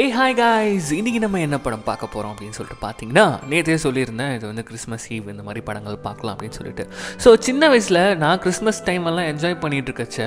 ஏ hi guys இன்றைக்கி நம்ம என்ன படம் பார்க்க போகிறோம் அப்படின்னு சொல்லிட்டு பார்த்தீங்கன்னா நேற்றே சொல்லியிருந்தேன் இது வந்து கிறிஸ்மஸ் ஈவ் இந்த மாதிரி படங்கள் பார்க்கலாம் அப்படின்னு சொல்லிட்டு ஸோ சின்ன வயசில் நான் கிறிஸ்மஸ் டைம் எல்லாம் என்ஜாய் பண்ணிகிட்டு இருக்கச்ச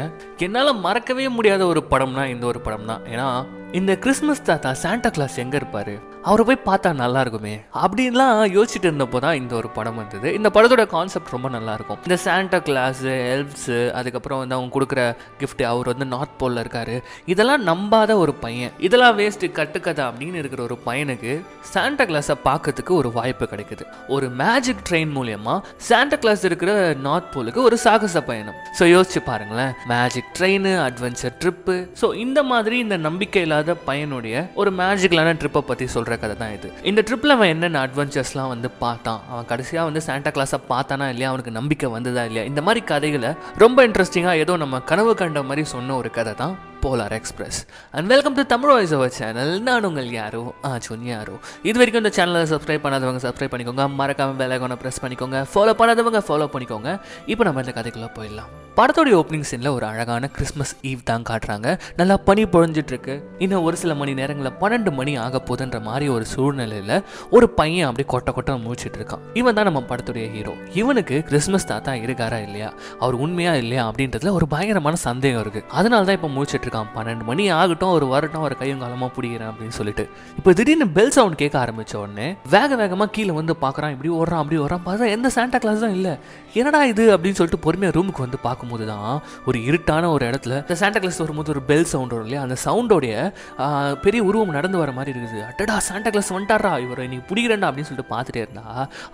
என்னால் மறக்கவே முடியாத ஒரு படம்னா இந்த ஒரு படம் தான் ஏன்னா இந்த கிறிஸ்மஸ் தாத்தா சாண்டா கிளாஸ் எங்கே இருப்பார் அவரை போய் பார்த்தா நல்லா இருக்குமே அப்படின்லாம் யோசிச்சுட்டு இருந்தப்போ தான் இந்த ஒரு படம் வந்தது இந்த படத்தோட கான்செப்ட் ரொம்ப நல்லா இருக்கும் இந்த சாண்டா கிளாஸ் ஹெல்ப்ஸு அதுக்கப்புறம் வந்து அவங்க கொடுக்குற கிஃப்ட் அவர் வந்து நார்த் போல்ல இருக்காரு இதெல்லாம் நம்பாத ஒரு பையன் இதெல்லாம் வேஸ்ட்டு கட்டுக்கதை அப்படின்னு இருக்கிற ஒரு பையனுக்கு சாண்டா கிளாஸை பார்க்கறதுக்கு ஒரு வாய்ப்பு கிடைக்குது ஒரு மேஜிக் ட்ரெயின் மூலியமா சாண்டா கிளாஸ் இருக்கிற நார்த் போலுக்கு ஒரு சாகச பயணம் ஸோ யோசிச்சு பாருங்களேன் magic train adventure trip so இந்த மாதிரி இந்த நம்பிக்கை இல்லாத தெரியாத பையனுடைய ஒரு மேஜிக்கலான ட்ரிப்பை பற்றி சொல்கிற கதை தான் இது இந்த ட்ரிப்பில் அவன் என்னென்ன அட்வென்ச்சர்ஸ்லாம் வந்து பார்த்தான் அவன் கடைசியாக வந்து சாண்டா கிளாஸை பார்த்தானா இல்லையா அவனுக்கு நம்பிக்கை வந்ததா இல்லையா இந்த மாதிரி கதைகளை ரொம்ப இன்ட்ரெஸ்டிங்காக ஏதோ நம்ம கனவு கண்ட மாதிரி சொன்ன ஒரு கதை தான் Polar Express and welcome to Tamil voice over channel நான் உங்கள் யாரோ ஆ சொன் யாரோ இது வரைக்கும் இந்த சேனலை சப்ஸ்கிரைப் பண்ணாதவங்க சப்ஸ்கிரைப் பண்ணிக்கோங்க மறக்காமல் வெலகோனை ப்ரெஸ் பண்ணிக்கோங்க ஃபாலோ பண்ணாதவங்க ஃபாலோ பண்ணிக்கோங்க இப்போ நம்ம இந்த கதைக்குள்ளே போயிடலாம் படத்தோடைய ஓப்பனிங் சீனில் ஒரு அழகான கிறிஸ்மஸ் ஈவ் தான் காட்டுறாங்க நல்லா பனி பொழிஞ்சிட்ருக்கு இன்னும் ஒரு சில மணி நேரங்களில் பன்னெண்டு மணி ஆக போதுன்ற மாதிரி ஒரு சூழ்நிலையில் ஒரு பையன் அப்படியே கொட்ட கொட்ட முடிச்சிட்டு இருக்கான் இவன் தான் நம்ம படத்துடைய ஹீரோ இவனுக்கு கிறிஸ்மஸ் தாத்தா இருக்காரா இல்லையா அவர் உண்மையா இல்லையா அப்படின்றதுல ஒரு பயங்கரமான சந்தேகம் இருக்குது அதனால தான் இப்போ முடிச்சிட்டு இருக்கான் பன்னெண்டு மணி ஆகட்டும் ஒரு வரட்டும் ஒரு கையும் காலமாக பிடிக்கிறேன் அப்படின்னு சொல்லிட்டு இப்போ திடீர்னு பெல் சவுண்ட் கேட்க ஆரம்பித்த உடனே வேக வேகமாக கீழே வந்து பார்க்குறான் இப்படி ஓடுறான் அப்படி ஓடுறான் பார்த்தா எந்த சாண்டா கிளாஸ் தான் இல்லை என்னடா இது அப்படின்னு சொல்லிட்டு பொறுமையாக ரூமுக்கு வந்து பார்க்கும்போது தான் ஒரு இருட்டான ஒரு இடத்துல இந்த சாண்டா கிளாஸ் வரும்போது ஒரு பெல் சவுண்ட் வரும் இல்லையா அந்த சவுண்டோடைய பெரிய உருவம் நடந்து வர மாதிரி இருக்குது அட்டடா சாண்டா கிளாஸ் வந்துட்டாரா இவர் நீங்கள் பிடிக்கிறேன்டா அப்படின்னு சொல்லிட்டு பார்த்துட்டே இருந்தா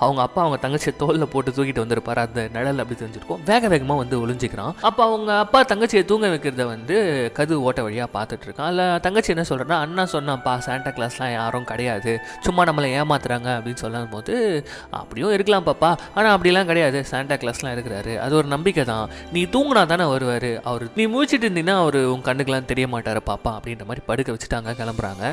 அவங்க அப்பா அவங்க தங்கச்சியை தோலில் போட்டு தூக்கிட்டு வந்திருப்பார் அந்த நிழல் அப்படி தெரிஞ்சிருக்கும் வேக வேகமாக வந்து ஒளிஞ்சிக்கிறான் அப்போ அவங்க அப்பா தங்கச்சியை தூங்க வைக்கிறத வந்து கது ஓட்ட வழியாக பார்த்துட்டு இருக்கான் இல்லை தங்கச்சி என்ன சொல்கிறேன்னா அண்ணா சொன்னான்ப்பா சாண்டா கிளாஸ்லாம் யாரும் கிடையாது சும்மா நம்மளை ஏமாத்துறாங்க அப்படின்னு சொல்லும் போது அப்படியும் இருக்கலாம் பாப்பா ஆனால் அப்படிலாம் கிடையாது சாண்டா சாண்டா கிளாஸ்லாம் இருக்கிறாரு அது ஒரு நம்பிக்கை தான் நீ தூங்கினா தானே வருவார் அவர் நீ முடிச்சுட்டு இருந்தீங்கன்னா அவர் உன் கண்ணுக்கெல்லாம் தெரிய மாட்டார் பாப்பா அப்படின்ற மாதிரி படுக்க வச்சுட்டாங்க கிளம்புறாங்க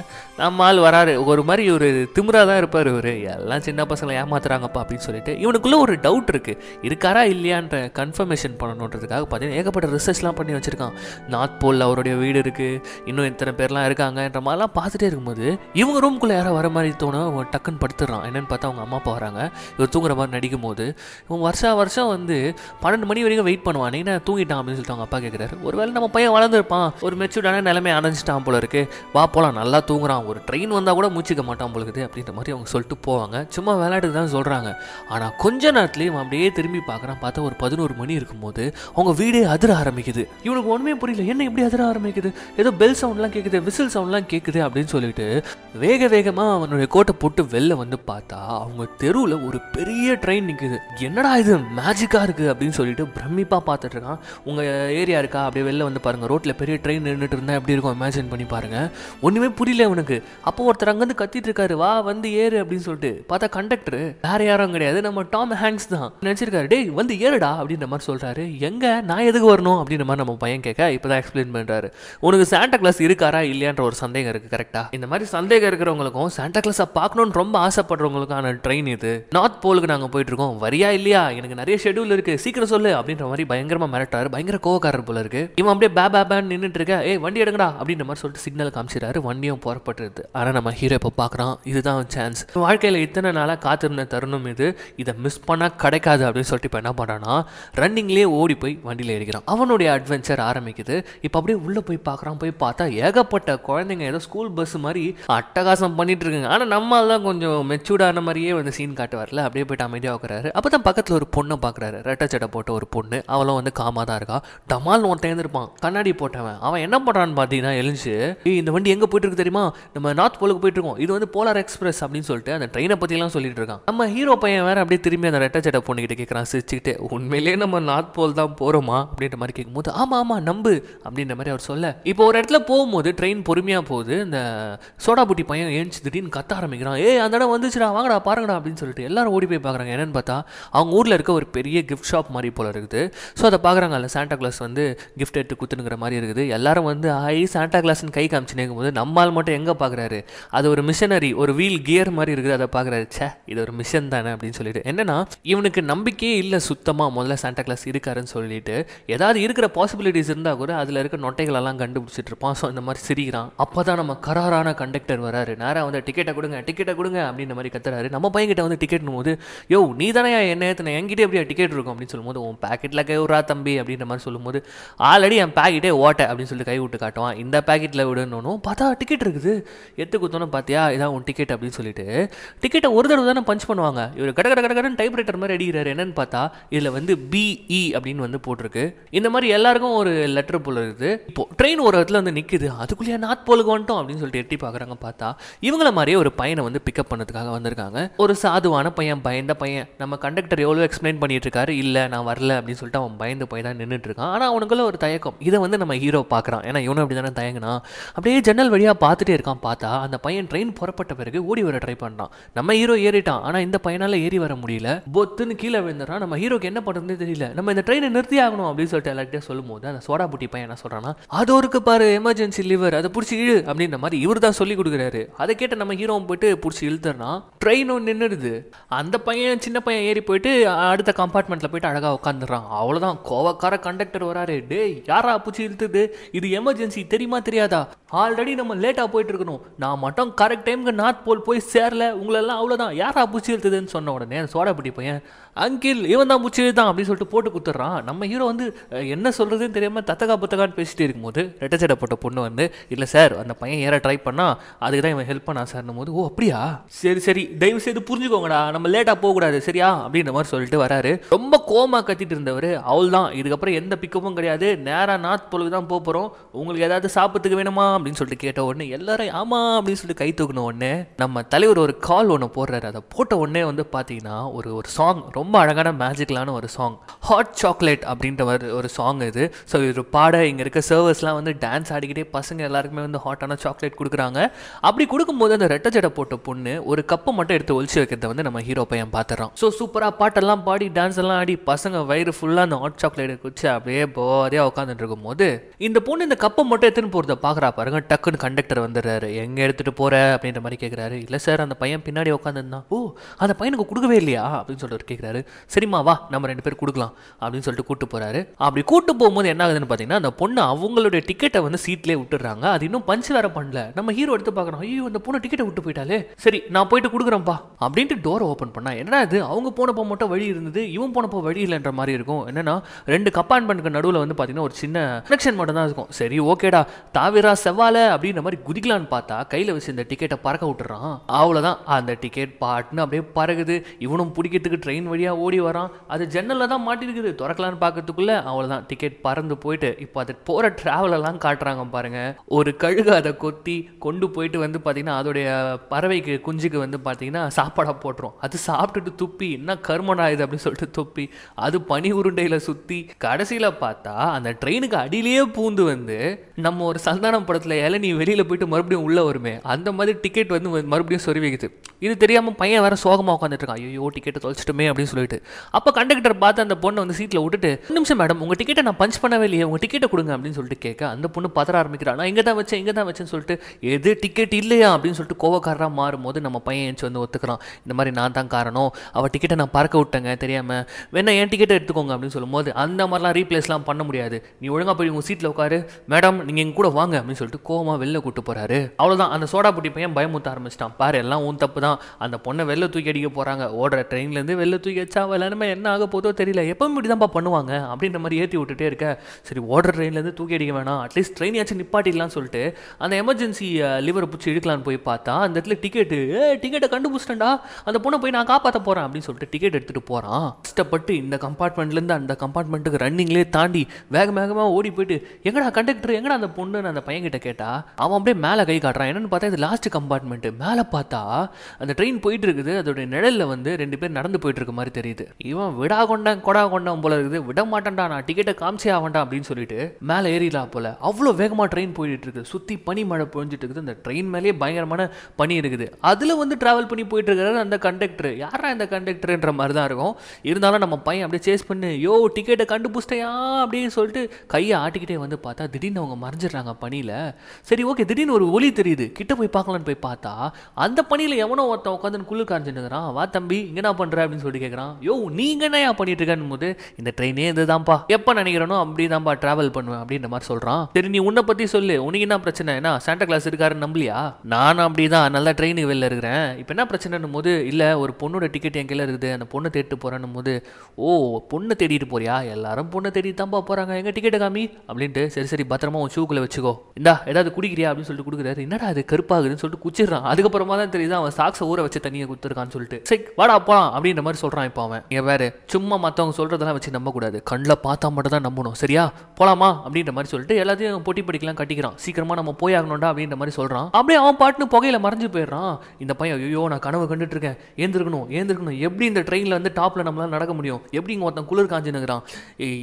நம்ம ஆள் வராரு ஒரு மாதிரி ஒரு திமுறா தான் இருப்பார் இவர் எல்லாம் சின்ன பசங்களை ஏமாத்துறாங்கப்பா அப்படின்னு சொல்லிட்டு இவனுக்குள்ளே ஒரு டவுட் இருக்குது இருக்காரா இல்லையான்ற கன்ஃபர்மேஷன் பண்ணணுன்றதுக்காக பார்த்தீங்கன்னா ஏகப்பட்ட ரிசர்ச்லாம் பண்ணி வச்சுருக்கான் நார்த் போலில் அவருடைய வீடு இருக்குது இன்னும் இத்தனை பேர்லாம் இருக்காங்கன்ற மாதிரிலாம் பார்த்துட்டே இருக்கும்போது இவங்க ரூம்குள்ளே யாரோ வர மாதிரி தோணும் டக்குன்னு படுத்துடுறான் என்னென்னு பார்த்தா அவங்க அம்மா அப்பா வராங்க இவர் தூங்குற மாதிரி நடிக்கும் போது இவன் வருஷா வருஷம் வருஷம் வந்து பன்னெண்டு மணி வரைக்கும் வெயிட் பண்ணுவான் நீ தூங்கிட்டான் அப்படின்னு சொல்லிட்டு அவங்க அப்பா கேட்குறாரு ஒருவேளை நம்ம பையன் வளர்ந்துருப்பான் ஒரு மெச்சூர்டான நிலைமை அடைஞ்சிட்டான் போல இருக்கு வா போலாம் நல்லா தூங்குறான் ஒரு ட்ரெயின் வந்தால் கூட மூச்சிக்க மாட்டான் போலுக்குது அப்படின்ற மாதிரி அவங்க சொல்லிட்டு போவாங்க சும்மா விளையாட்டுக்கு தான் சொல்கிறாங்க ஆனால் கொஞ்ச நேரத்துலேயும் அப்படியே திரும்பி பார்க்குறான் பார்த்தா ஒரு பதினோரு மணி இருக்கும்போது அவங்க வீடே அதிர ஆரம்பிக்குது இவனுக்கு ஒன்றுமே புரியல என்ன இப்படி அதிர ஆரம்பிக்குது ஏதோ பெல் சவுண்ட்லாம் கேட்குது விசில் சவுண்ட்லாம் கேட்குது அப்படின்னு சொல்லிட்டு வேக வேகமாக அவனுடைய கோட்டை போட்டு வெளில வந்து பார்த்தா அவங்க தெருவில் ஒரு பெரிய ட்ரெயின் நிற்குது என்னடா இது மேஜிக்காக இருக்குது அப்படின்னு சொல்லிட்டு பிரமிப்பாக பார்த்துட்டு இருக்கான் உங்கள் ஏரியா இருக்கா அப்படியே வெளில வந்து பாருங்கள் ரோட்டில் பெரிய ட்ரெயின் நின்றுட்டு இருந்தால் எப்படி இருக்கும் இமேஜின் பண்ணி பாருங்கள் ஒன்றுமே புரியல உனக்கு அப்போ ஒருத்தர் அங்கேருந்து கத்திட்டு இருக்காரு வா வந்து ஏறு அப்படின்னு சொல்லிட்டு பார்த்தா கண்டக்டர் வேறு யாரும் கிடையாது நம்ம டாம் ஹேங்ஸ் தான் நினச்சிருக்காரு டேய் வந்து ஏறுடா அப்படின்ற மாதிரி சொல்கிறாரு எங்கே நான் எதுக்கு வரணும் அப்படின்ற மாதிரி நம்ம பையன் கேட்க இப்போ தான் எக்ஸ்பிளைன் பண்ணுறாரு உனக்கு சாண்டா கிளாஸ் இருக்காரா இல்லையான்ற ஒரு சந்தேகம் இருக்குது கரெக்டாக இந்த மாதிரி சந்தேகம் இருக்கிறவங்களுக்கும் சாண்டா கிளாஸை பார்க்கணும்னு ரொம்ப ஆசைப்படுறவங்களுக்கான ட்ரெயின் இது நார்த் போலுக்கு நாங்கள் போயிட்டுருக்கோம் வரியா இல்லையா எனக்கு நிறைய ஷெடியூல் இருக்கு சீக்கிரம் சொல்லு அப்படின்ற மாதிரி பயங்கரமா மிரட்டாரு பயங்கர கோவக்காரர் போல இருக்கு இவன் அப்படியே பே பேபான்னு நின்றுட்டு இருக்க ஏ வண்டி எடுங்கடா அப்படின்ற மாதிரி சொல்லிட்டு சிக்னல் காமிச்சிடாரு வண்டியும் புறப்பட்டுருது ஆனால் நம்ம ஹீரோ இப்போ பார்க்குறோம் இதுதான் சான்ஸ் வாழ்க்கையில இத்தனை நாளாக காத்திருந்த தருணம் இது இதை மிஸ் பண்ணா கிடைக்காது அப்படின்னு சொல்லிட்டு இப்போ என்ன பண்ணானா ரன்னிங்லேயே ஓடி போய் வண்டியில் ஏறிக்கிறான் அவனுடைய அட்வென்ச்சர் ஆரம்பிக்குது இப்போ அப்படியே உள்ளே போய் பார்க்குறான் போய் பார்த்தா ஏகப்பட்ட குழந்தைங்க ஏதோ ஸ்கூல் பஸ் மாதிரி அட்டகாசம் பண்ணிட்டு இருக்குங்க ஆனால் நம்மால் கொஞ்சம் மெச்சூர்டான மாதிரியே வந்து சீன் காட்டு வரல அப்படியே போயிட்டு அமைதியாக உட்காராரு அப்போ தான் பக்கத்தில் ஒரு பொண்ணு பொண்ணை பார்க்குறாரு ரெட்டை சட்டை போட்ட ஒரு பொண்ணு அவளும் வந்து காமாக தான் இருக்கா டமால் ஒருத்தன் இருப்பான் கண்ணாடி போட்டவன் அவன் என்ன பண்ணுறான்னு பார்த்தீங்கன்னா எழுந்துச்சு இந்த வண்டி எங்கே போயிட்டு இருக்கு தெரியுமா நம்ம நார்த் போலுக்கு போயிட்டு இருக்கோம் இது வந்து போலார் எக்ஸ்பிரஸ் அப்படின்னு சொல்லிட்டு அந்த ட்ரெயினை பற்றிலாம் சொல்லிட்டு இருக்கான் நம்ம ஹீரோ பையன் வேற அப்படியே திரும்பி அந்த ரெட்டை சட்டை பொண்ணுகிட்ட கேட்குறான் சிரிச்சுக்கிட்டு உண்மையிலே நம்ம நார்த் போல் தான் போகிறோமா அப்படின்ற மாதிரி கேட்கும்போது ஆமாம் ஆமாம் நம்பு அப்படின்ற மாதிரி அவர் சொல்ல இப்போ ஒரு இடத்துல போகும்போது ட்ரெயின் பொறுமையாக போகுது இந்த சோடாபுட்டி பையன் ஏன்ச்சு திடீர்னு கத்த ஆரம்பிக்கிறான் ஏ அந்த இடம் வந்துச்சுடா வாங்கடா பாருங்கடா அப்படின்னு சொல்லிட்டு எல்லாரும் ஓடி போய் பார்க்குறாங்க என்னன்னு பார்த்தா அவங்க ஊரில் இருக்க ஒரு பெரிய கிஃப்ட் ஷாப் மாதிரி போல் இருக்குது ஸோ அதை பார்க்குறாங்கல்ல சாண்டா கிளாஸ் வந்து கிஃப்ட் எடுத்து குத்துனுங்கிற மாதிரி இருக்குது எல்லாரும் வந்து ஆகி சாண்டா கிளாஸ்னு கை காமிச்சுனேங்கும் போது நம்மால் மட்டும் எங்கே பார்க்குறாரு அது ஒரு மிஷினரி ஒரு வீல் கியர் மாதிரி இருக்குது அதை பார்க்குறாரு சே இது ஒரு மிஷன் தானே அப்படின்னு சொல்லிட்டு என்னென்னா இவனுக்கு நம்பிக்கையே இல்லை சுத்தமாக முதல்ல சாண்டா கிளாஸ் இருக்காருன்னு சொல்லிட்டு ஏதாவது இருக்கிற பாசிபிலிட்டிஸ் இருந்தால் கூட அதில் இருக்க நொட்டைகளெல்லாம் கண்டுபிடிச்சிட்டு இருப்பான் ஸோ இந்த மாதிரி சிரிக்கிறான் அப்போ தான் நம்ம கராரான கண்டக்டர் வராரு நேராக வந்து டிக்கெட்டை கொடுங்க டிக்கெட்டை கொடுங்க அப்படின்ற மாதிரி கத்துறாரு நம்ம பையன்கிட்ட வந்து டிக்கெட்னும் போது யோ நீ தானே என்ன ஏற்றின என்கிட்டே எப்படியா டிக்கெட் இருக்கும் அப்படின்னு சொல்லும்போது உன் பேக்கெட்டில் கை விட்றா தம்பி அப்படின்ற மாதிரி சொல்லும்போது ஆல்ரெடி என் பேக்கெட்டே ஓட்ட அப்படின்னு சொல்லிட்டு கை விட்டு காட்டுவான் இந்த பேக்கெட்டில் விடணும் பார்த்தா டிக்கெட் இருக்குது எடுத்து குத்தோன்னு பார்த்தியா இதான் உன் டிக்கெட் அப்படின்னு சொல்லிட்டு டிக்கெட்டை ஒரு தடவை தானே பஞ்ச் பண்ணுவாங்க இவர் கட கட கடன் டைப் ரைட்டர் மாதிரி அடிக்கிறார் என்னன்னு பார்த்தா இதில் வந்து பிஇ e அப்படின்னு வந்து போட்டிருக்கு இந்த மாதிரி எல்லாருக்கும் ஒரு லெட்டர் போல இருக்குது இப்போ ட்ரெயின் ஒரு இடத்துல வந்து நிற்குது அதுக்குள்ளேயே நாத் போலுக்கு வந்துட்டோம் அப்படின்னு சொல்லிட்டு எட்டி பார்க்குறாங்க பார்த்தா இவங்கள மாதிரியே ஒரு பையனை வந்து பிக்கப் பண்ணதுக்காக வந்திருக்காங்க ஒரு சாதுவான பையன் பயந்த பையன் நம்ம கண்டக்டர் எவ்வளோ எக்ஸ்பிளைன் கம்ப்ளைண்ட் பண்ணிகிட்ருக்காரு இல்லை நான் வரல அப்படின்னு சொல்லிட்டு அவன் பயந்து போய் தான் நின்றுட்டுருக்கான் ஆனால் அவனுக்குள்ள ஒரு தயக்கம் இதை வந்து நம்ம ஹீரோ பார்க்குறான் ஏன்னா இவனும் அப்படி தானே தயங்கினான் அப்படியே ஜன்னல் வழியாக பார்த்துட்டே இருக்கான் பார்த்தா அந்த பையன் ட்ரெயின் புறப்பட்ட பிறகு ஓடி வர ட்ரை பண்ணுறான் நம்ம ஹீரோ ஏறிட்டான் ஆனால் இந்த பையனால் ஏறி வர முடியல பொத்துன்னு கீழே விழுந்துறான் நம்ம ஹீரோக்கு என்ன பண்ணுறதுன்னு தெரியல நம்ம இந்த ட்ரெயினை நிறுத்தி ஆகணும் அப்படின்னு சொல்லிட்டு எல்லார்ட்டையும் சொல்லும்போது அந்த சோடா புட்டி பையன் என்ன சொல்கிறான்னா அது ஒருக்கு பாரு எமர்ஜென்சி லிவர் அதை பிடிச்சி இழு அப்படின்ற மாதிரி இவர் தான் சொல்லி கொடுக்குறாரு அதை கேட்ட நம்ம ஹீரோவும் போயிட்டு பிடிச்சி இழுத்துறான் ட்ரெயினும் நின்றுடுது அந்த பையன் சின்ன பையன் ஏறி போயிட்டு அடுத்த அடுத்த கம்பார்ட்மெண்ட்டில் போயிட்டு அழகாக உட்காந்துடுறான் அவ்வளவுதான் கோவக்கார கண்டக்டர் வராரு டே யாரா பிடிச்சி இழுத்துது இது எமர்ஜென்சி தெரியுமா தெரியாதா ஆல்ரெடி நம்ம லேட்டாக போயிட்டு இருக்கணும் நான் மட்டும் கரெக்ட் டைமுக்கு நார்த் போல் போய் சேரல உங்களெல்லாம் அவ்வளவுதான் யாரா பிடிச்சி இழுத்துதுன்னு சொன்ன உடனே பிடி பையன் அங்கிள் இவன் தான் பூச்சி தான் அப்படின்னு சொல்லிட்டு போட்டு கொடுத்துட்றான் நம்ம ஹீரோ வந்து என்ன சொல்கிறதுன்னு தெரியாமல் தத்தகா புத்தகான்னு பேசிட்டு இருக்கும்போது ரெட்டச்சடை போட்ட பொண்ணு வந்து இல்லை சார் அந்த பையன் ஏற ட்ரை பண்ணா அதுக்கு தான் இவன் ஹெல்ப் பண்ணா சார்னும் போது ஓ அப்படியா சரி சரி தயவு செய்து புரிஞ்சுக்கோங்கடா நம்ம லேட்டாக போகக்கூடாது சரியா அப்படின்ற மாதிரி சொல்லிட்டு வர வந்தார் ரொம்ப கோமா கத்திட்டு இருந்தவர் அவள் தான் இதுக்கப்புறம் எந்த பிக்கப்பும் கிடையாது நேராக நாத் பொழுது தான் போக போகிறோம் உங்களுக்கு ஏதாவது சாப்பிட்றதுக்கு வேணுமா அப்படின்னு சொல்லிட்டு கேட்ட உடனே எல்லாரும் ஆமாம் அப்படின்னு சொல்லிட்டு கை தூக்கின உடனே நம்ம தலைவர் ஒரு கால் ஒன்று போடுறாரு அதை போட்ட உடனே வந்து பார்த்தீங்கன்னா ஒரு ஒரு சாங் ரொம்ப அழகான மேஜிக்கலான ஒரு சாங் ஹாட் சாக்லேட் அப்படின்ற ஒரு ஒரு சாங் இது ஸோ இது பாட இங்கே இருக்க சர்வர்ஸ்லாம் வந்து டான்ஸ் ஆடிக்கிட்டே பசங்க எல்லாருக்குமே வந்து ஹாட்டான சாக்லேட் கொடுக்குறாங்க அப்படி கொடுக்கும்போது அந்த ரெட்டச்சடை போட்ட பொண்ணு ஒரு கப்பை மட்டும் எடுத்து ஒழிச்சு வைக்கிறத வந்து நம்ம ஹீரோ பையன் பார்த்துறோம் ஸோ சூப்பராக பாட்டெல்லாம் பாடி டான்ஸ் எல்லாம் ஆடி பசங்க வயிறு ஃபுல்லாக அந்த ஹாட் சாக்லேட்டை குச்சி அப்படியே போரியா உட்காந்துட்டு இருக்கும் போது இந்த பொண்ணு இந்த கப்பை மட்டும் எடுத்துன்னு போறத பாக்குறா பாருங்க டக்குன்னு கண்டக்டர் வந்துடுறாரு எங்க எடுத்துட்டு போற அப்படின்ற மாதிரி கேட்கிறாரு இல்ல சார் அந்த பையன் பின்னாடி உட்காந்துருந்தான் ஓ அந்த பையனுக்கு கொடுக்கவே இல்லையா அப்படின்னு சொல்லிட்டு கேட்கிறாரு சரிம்மா வா நம்ம ரெண்டு பேர் கொடுக்கலாம் அப்படின்னு சொல்லிட்டு கூட்டு போறாரு அப்படி கூட்டு போகும்போது என்ன ஆகுதுன்னு பாத்தீங்கன்னா அந்த பொண்ணு அவங்களுடைய டிக்கெட்டை வந்து சீட்லேயே விட்டுறாங்க அது இன்னும் பஞ்ச் வேற பண்ணல நம்ம ஹீரோ எடுத்து பாக்கணும் ஐயோ அந்த பொண்ணு டிக்கெட்டை விட்டு போயிட்டாலே சரி நான் போயிட்டு கொடுக்குறேன்ப்பா அப்படின்ட்டு டோரை ஓப்பன் பண்ணா என்ன இது அவங்க போனப்போ மட்டும் வழி இருந்தது வந்து இவன் போனப்போ வழி இல்லைன்ற மாதிரி இருக்கும் என்னன்னா ரெண்டு கப்பார்ட்மெண்ட்டுக்கு நடுவில் வந்து பார்த்தீங்கன்னா ஒரு சின்ன கனெக்ஷன் மட்டும் தான் இருக்கும் சரி ஓகேடா தாவிரா செவ்வால அப்படின்ற மாதிரி குதிக்கலான்னு பார்த்தா கையில் வச்சு இந்த டிக்கெட்டை பறக்க விட்டுறான் அவ்வளோதான் அந்த டிக்கெட் பாட்டுன்னு அப்படியே பறகுது இவனும் பிடிக்கிறதுக்கு ட்ரெயின் வழியாக ஓடி வரான் அது ஜன்னலில் தான் மாட்டிருக்குது திறக்கலான்னு பார்க்கறதுக்குள்ளே அவ்வளோதான் டிக்கெட் பறந்து போயிட்டு இப்போ அது போகிற ட்ராவலெல்லாம் காட்டுறாங்க பாருங்கள் ஒரு கழுகு அதை கொத்தி கொண்டு போயிட்டு வந்து பார்த்தீங்கன்னா அதோடைய பறவைக்கு குஞ்சுக்கு வந்து பார்த்தீங்கன்னா சாப்பாடாக போட்டுரும் அது சாப்பிட்டுட்டு துப்பி என்ன கருமனாயுது அப்படின்னு அப்படின்னு சொல்லிட்டு தொப்பி அது பனி உருண்டையில் சுற்றி கடைசியில் பார்த்தா அந்த ட்ரெயினுக்கு அடியிலேயே பூந்து வந்து நம்ம ஒரு சந்தானம் படத்தில் ஏழை நீ வெளியில் போயிட்டு மறுபடியும் உள்ளே வருமே அந்த மாதிரி டிக்கெட் வந்து மறுபடியும் சொறி வைக்குது இது தெரியாமல் பையன் வேறு சோகமாக உட்காந்துட்டுருக்கான் ஐயோ டிக்கெட்டை தொலைச்சிட்டுமே அப்படின்னு சொல்லிட்டு அப்போ கண்டக்டர் பார்த்து அந்த பொண்ணை வந்து சீட்டில் விட்டுட்டு நிமிஷம் மேடம் உங்கள் டிக்கெட்டை நான் பஞ்ச் பண்ணவே இல்லையே உங்கள் டிக்கெட்டை கொடுங்க அப்படின்னு சொல்லிட்டு கேட்க அந்த பொண்ணு பதற ஆரம்பிக்கிறான் நான் இங்கே தான் வச்சேன் இங்கே தான் வச்சேன்னு சொல்லிட்டு எது டிக்கெட் இல்லையா அப்படின்னு சொல்லிட்டு கோவக்காரராக மாறும்போது நம்ம பையன் வந்து ஒத்துக்கிறான் இந்த மாதிரி நான் தான் காரணம் அவள் டிக்கெட்டை நான் பறக்க விட்டேங்க தெரியாமல் வேணா என் டிக்கெட்டை எடுத்துக்கோங்க அப்படின்னு சொல்லும்போது அந்த மாதிரிலாம் ரீப்ளேஸ்லாம் பண்ண முடியாது நீ ஒழுங்காக போய் உங்கள் சீட்டில் உட்காரு மேடம் நீங்கள் எங்கள் கூட வாங்க அப்படின்னு சொல்லிட்டு கோமா வெளில கூட்டு போகிறாரு அவ்வளோதான் அந்த சோடா புட்டி பையன் பயமுத்த ஆரம்பிச்சிட்டான் பாரு எல்லாம் உன் தப்பு தான் அந்த பொண்ணை வெளில தூக்கி அடிக்க போகிறாங்க ஓடுற ட்ரெயின்லேருந்து வெளில தூக்கி வச்சா எல்லாருமே என்ன ஆக போதோ தெரியல எப்போ இப்படி தான்ப்பா பண்ணுவாங்க அப்படின்ற மாதிரி ஏற்றி விட்டுட்டே இருக்க சரி ஓடுற ட்ரெயின்லேருந்து தூக்கி அடிக்க வேணாம் அட்லீஸ்ட் ட்ரெயினையாச்சும் நிப்பாட்டிடலாம்னு சொல்லிட்டு அந்த எமர்ஜென்சி லிவரை பிடிச்சி எடுக்கலான்னு போய் பார்த்தா அந்த இடத்துல டிக்கெட்டு டிக்கெட்டை கண்டுபிடிச்சிட்டேன்டா அந்த பொண்ணை போய் நான் காப்பாற்ற போகிறேன் அப்படின்னு சொல்லிட்டு டிக்கெட் எடுத்துகிட்டு போகிறான் கஷ்டப்பட்டு இந்த கம்பார்ட்மெண்ட்லேருந்து அந்த கம்பார்ட்மெண்ட்டுக்கு ரன்னிங்லே தாண்டி வேக வேகமாக ஓடி போயிட்டு எங்கடா கண்டக்டர் எங்கடா அந்த பொண்ணுன்னு அந்த பையன்கிட்ட கேட்டா அவன் அப்படியே மேலே கை காட்டுறான் என்னன்னு பார்த்தா இது லாஸ்ட் கம்பார்ட்மெண்ட் மேலே பார்த்தா அந்த ட்ரெயின் போயிட்டு இருக்குது அதோடைய நிழலில் வந்து ரெண்டு பேர் நடந்து போயிட்டு இருக்க மாதிரி தெரியுது இவன் விடா கொண்டான் கொடா கொண்டான் போல இருக்குது விட மாட்டேன்டா நான் டிக்கெட்டை காமிச்சே ஆகண்டா அப்படின்னு சொல்லிட்டு மேலே ஏறிடலாம் போல அவ்வளோ வேகமாக ட்ரெயின் போயிட்டு இருக்கு சுற்றி பனி மழை பொழிஞ்சிட்டு இருக்குது அந்த ட்ரெயின் மேலேயே பயங்கரமான பனி இருக்குது அதில் வந்து ட்ராவல் பண்ணி போயிட்டு இருக்கிறாரு அந்த கண்டக்டர் யாரா இந்த கண்டக்டர்ன்ற மாதிரி தான் இருக்கும் இருந்தாலும் நம்ம பையன் அப்படியே சேஸ் பண்ணு யோ டிக்கெட்டை கண்டுபிடிச்சிட்டையா அப்படின்னு சொல்லிட்டு கையை ஆட்டிக்கிட்டே வந்து பார்த்தா திடீர்னு அவங்க மறைஞ்சிடுறாங்க பணியில் சரி ஓகே திடீர்னு ஒரு ஒளி தெரியுது கிட்ட போய் பார்க்கலான்னு போய் பார்த்தா அந்த பணியில் எவனோ ஒருத்தன் உட்காந்து குள்ளு காஞ்சிட்டுக்கிறான் வா தம்பி இங்கே என்ன பண்ணுற அப்படின்னு சொல்லிட்டு கேட்குறான் யோ நீங்கள் என்ன பண்ணிட்டு இருக்கேன்னு போது இந்த ட்ரெயினே இதுதான்ப்பா எப்போ நினைக்கிறனோ அப்படி தான்ப்பா ட்ராவல் பண்ணுவேன் அப்படின்ற மாதிரி சொல்கிறான் சரி நீ உன்னை பற்றி சொல்லு உனக்கு என்ன பிரச்சனை என்ன சாண்டா கிளாஸ் இருக்காருன்னு நம்பலையா நானும் அப்படி தான் நல்லா ட்ரெயினுக்கு வெளில இருக்கிறேன் இப்போ என்ன பிரச்சனைன்னு போது இல்லை ஒரு பொண்ணோட டிக்கெட் என் கையில் இருக்குது அந்த பொண்ணை தேட்டு போகிறேன் பண்ணும் போது ஓ பொண்ணு தேடிட்டு போறியா எல்லாரும் பொண்ணு தேடி தான்ப்பா போகிறாங்க எங்க டிக்கெட்டு காமி அப்படின்ட்டு சரி சரி பத்திரமா உன் ஷூக்குள்ள வச்சுக்கோ இந்தா ஏதாவது குடிக்கிறியா அப்படின்னு சொல்லிட்டு கொடுக்குறாரு என்னடா அது கருப்பாகுதுன்னு சொல்லிட்டு குச்சிடுறான் அதுக்கப்புறமா தான் தெரியுது அவன் சாக்ஸை ஊற வச்சு தண்ணியை கொடுத்துருக்கான்னு சொல்லிட்டு சரி வாடா போலாம் அப்படின்ற மாதிரி சொல்கிறான் இப்போ அவன் இங்கே வேறு சும்மா மற்றவங்க சொல்கிறதெல்லாம் வச்சு நம்பக்கூடாது கண்ணில் பார்த்தா மட்டும் தான் நம்பணும் சரியா போலாமா அப்படின்ற மாதிரி சொல்லிட்டு எல்லாத்தையும் பொட்டி படிக்கலாம் கட்டிக்கிறான் சீக்கிரமா நம்ம போய் ஆகணும்டா அப்படின்ற மாதிரி சொல்கிறான் அப்படியே அவன் பாட்டுன்னு புகையில மறைஞ்சு போயிடுறான் இந்த பையன் ஐயோ நான் கனவு கண்டுட்டு இருக்கேன் ஏந்திருக்கணும் ஏந்திருக்கணும் எப்படி இந்த ட்ரெயினில் வந்து டாப்பில் நம்மளால் நடக்க முடியும் எப்படி இங்கே ஒருத்தன் குளிர் காஞ்சுனுங்கிறான்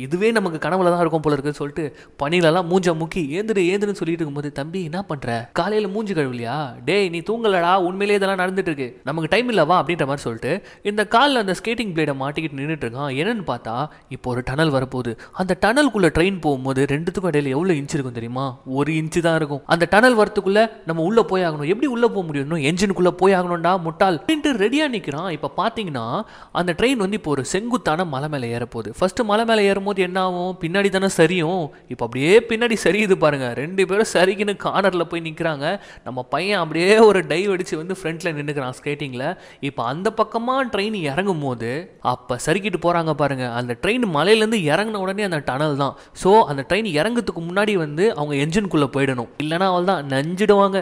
இதுவே நமக்கு கனவுல தான் இருக்கும் போல இருக்குன்னு சொல்லிட்டு பனிலெல்லாம் மூஞ்சா முக்கி ஏந்திரு ஏந்திரன்னு சொல்லிட்டு இருக்கும்போது தம்பி என்ன பண்ணுற காலையில் மூஞ்சு கழுவிலையா டேய் நீ தூங்கலடா உண்மையிலே இதெல்லாம் நடந்துட்டு இருக்கு நமக்கு டைம் இல்லவா அப்படின்ற மாதிரி சொல்லிட்டு இந்த காலில் அந்த ஸ்கேட்டிங் பிளேடை மாட்டிக்கிட்டு நின்றுட்டு இருக்கான் என்னன்னு பார்த்தா இப்போ ஒரு டனல் வரப்போகுது அந்த டனலுக்குள்ள ட்ரெயின் போகும்போது ரெண்டுத்துக்கும் இடையில எவ்வளோ இன்ச்சு இருக்கும் தெரியுமா ஒரு இன்ச்சு தான் இருக்கும் அந்த டனல் வரத்துக்குள்ள நம்ம உள்ளே போய் ஆகணும் எப்படி உள்ள போக முடியும் என்ஜினுக்குள்ளே போய் ஆகணும்டா முட்டால் அப்படின்ட்டு ரெடியாக நிக்கிறான் இப்போ பார்த்தீங்கன்னா அந்த ட்ரெயின் வந்து வந்து இப்போ ஒரு செங்குத்தான மலை மேலே ஏறப்போகுது ஃபஸ்ட்டு மலை மேலே ஏறும்போது என்ன ஆகும் பின்னாடி தானே சரியும் இப்போ அப்படியே பின்னாடி சரியுது பாருங்கள் ரெண்டு பேரும் சரிக்குன்னு கார்னரில் போய் நிற்கிறாங்க நம்ம பையன் அப்படியே ஒரு டைவ் அடித்து வந்து ஃப்ரண்ட்டில் நின்றுக்கிறான் ஸ்கேட்டிங்கில் இப்போ அந்த பக்கமாக ட்ரெயின் இறங்கும் போது அப்போ சரிக்கிட்டு போகிறாங்க பாருங்கள் அந்த ட்ரெயின் மலையிலேருந்து இறங்கின உடனே அந்த டனல் தான் ஸோ அந்த ட்ரெயின் இறங்குறதுக்கு முன்னாடி வந்து அவங்க என்ஜின்குள்ளே போயிடணும் இல்லைனா அவள் தான் நஞ்சிடுவாங்க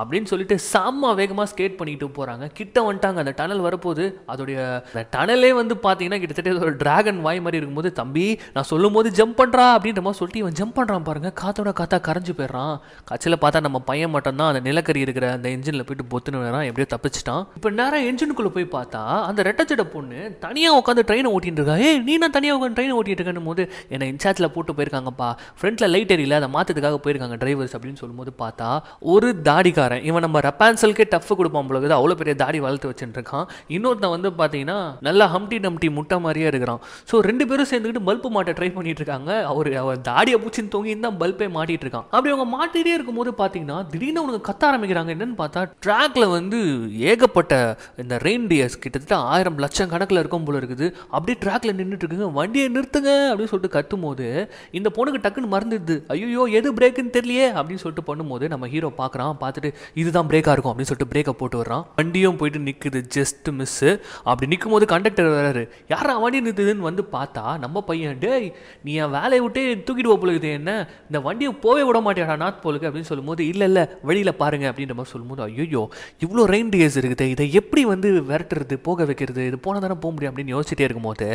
அப்படின்னு சொல்லிட்டு செம்ம வேகமாக ஸ்கேட் பண்ணிக்கிட்டு போகிறாங்க கிட்ட வந்துட்டாங்க அந்த டனல் வரப்போது அதோடைய அந்த டனலே வந்து பார்த்தீங்கன்னா கிட்டத்தட்ட ஒரு ட்ராகன் வாய் மாதிரி இருக்கும்போது தம்பி நான் சொல்லும் போது ஜம்ப் பண்ணுறா அப்படின்ற மாதிரி சொல்லிட்டு இவன் ஜம்ப் பண்ணுறான் பாருங்கள் காத்தோட காத்தா கரைஞ்சு போயிடுறான் கட்சியில் பார்த்தா நம்ம பையன் மட்டும்தான் அந்த நிலக்கரி இருக்கிற அந்த இன்ஜினில் போயிட்டு பொத்துன்னு வேறான் எப்படியோ தப்பிச்சிட்டான் இப்போ நேரம் இன்ஜினுக்குள்ளே போய் பார்த்தா அந்த ரெட்டச்சட பொண்ணு தனியாக உட்காந்து ட்ரெயினை ஓட்டிட்டு இருக்கா ஏ நீ நான் தனியாக உட்காந்து ட்ரெயினை ஓட்டிகிட்டு இருக்கேன் போது என்னை இன்சார்ஜில் போட்டு போயிருக்காங்கப்பா ஃப்ரண்ட்டில் லைட் எரியல அதை மாற்றத்துக்காக போயிருக்காங்க டிரைவர்ஸ் அப்படின்னு சொல்லும்போது பார்த்தா ஒரு தாடிக்காரன் இவன் நம்ம ரப்பான்சலுக்கே டஃப் கொடுப்பான் பொழுது அவ்வளோ பெரிய தாடி வளர்த்து வச்சுட்டு இருக்கான் இன்னொருத்தன் வந்து பார்த்தீங்கன்னா நல்லா ஹம்டி ஹம்டி நம்டி முட்டை மாதிரியே இருக்கிறான் ஸோ ரெண்டு பேரும் சேர்ந்துக்கிட்டு பல்பு மாட்ட ட்ரை பண்ணிட்டு இருக்காங்க அவர் அவர் தாடியை பூச்சின்னு தொங்கி தான் பல்பே மாட்டிட்டு இருக்கான் அப்படி அவங்க மாட்டிகிட்டே இருக்கும்போது பார்த்தீங்கன்னா திடீர்னு அவங்க கத்த ஆரம்பிக்கிறாங்க என்னன்னு பார்த்தா ட்ராக்ல வந்து ஏகப்பட்ட இந்த ரெயின்டியர்ஸ் கிட்டத்தட்ட ஆயிரம் லட்சம் கணக்கில் இருக்கும் போல இருக்குது அப்படியே ட்ராக்ல நின்றுட்டு இருக்குங்க வண்டியை நிறுத்துங்க அப்படின்னு சொல்லிட்டு கத்தும் போது இந்த பொண்ணுக்கு டக்குன்னு மறந்துடுது ஐயோ எது பிரேக்குன்னு தெரியலையே அப்படின்னு சொல்லிட்டு பண்ணும்போது நம்ம ஹீரோ பார்க்குறான் பார்த்துட்டு இதுதான் பிரேக்காக இருக்கும் அப்படின்னு சொல்லிட்டு பிரேக்கை போட்டு வர்றான் வண்டியும் போயிட்டு நிற்குது ஜஸ்ட் மிஸ்ஸு அப்படி நிற்கும் போது கண்டக்டர் வர்றாரு யார் வண்டி நிறுத்துதுன்னு வந்து பார்த்தா நம்ம பையன் டேய் நீ என் வேலையை விட்டே தூக்கிட்டு போக போலுக்குது என்ன இந்த வண்டியை போவே விட மாட்டேடா நாட் போலுக்கு அப்படின்னு சொல்லும்போது இல்லை இல்லை வழியில் பாருங்க அப்படின்ற மாதிரி சொல்லும்போது ஐயோ இவ்வளோ ரெயின் டேஸ் இருக்குது இதை எப்படி வந்து விரட்டுறது போக வைக்கிறது இது போனால் தானே போக முடியும் அப்படின்னு யோசிச்சுட்டே இருக்கும்போது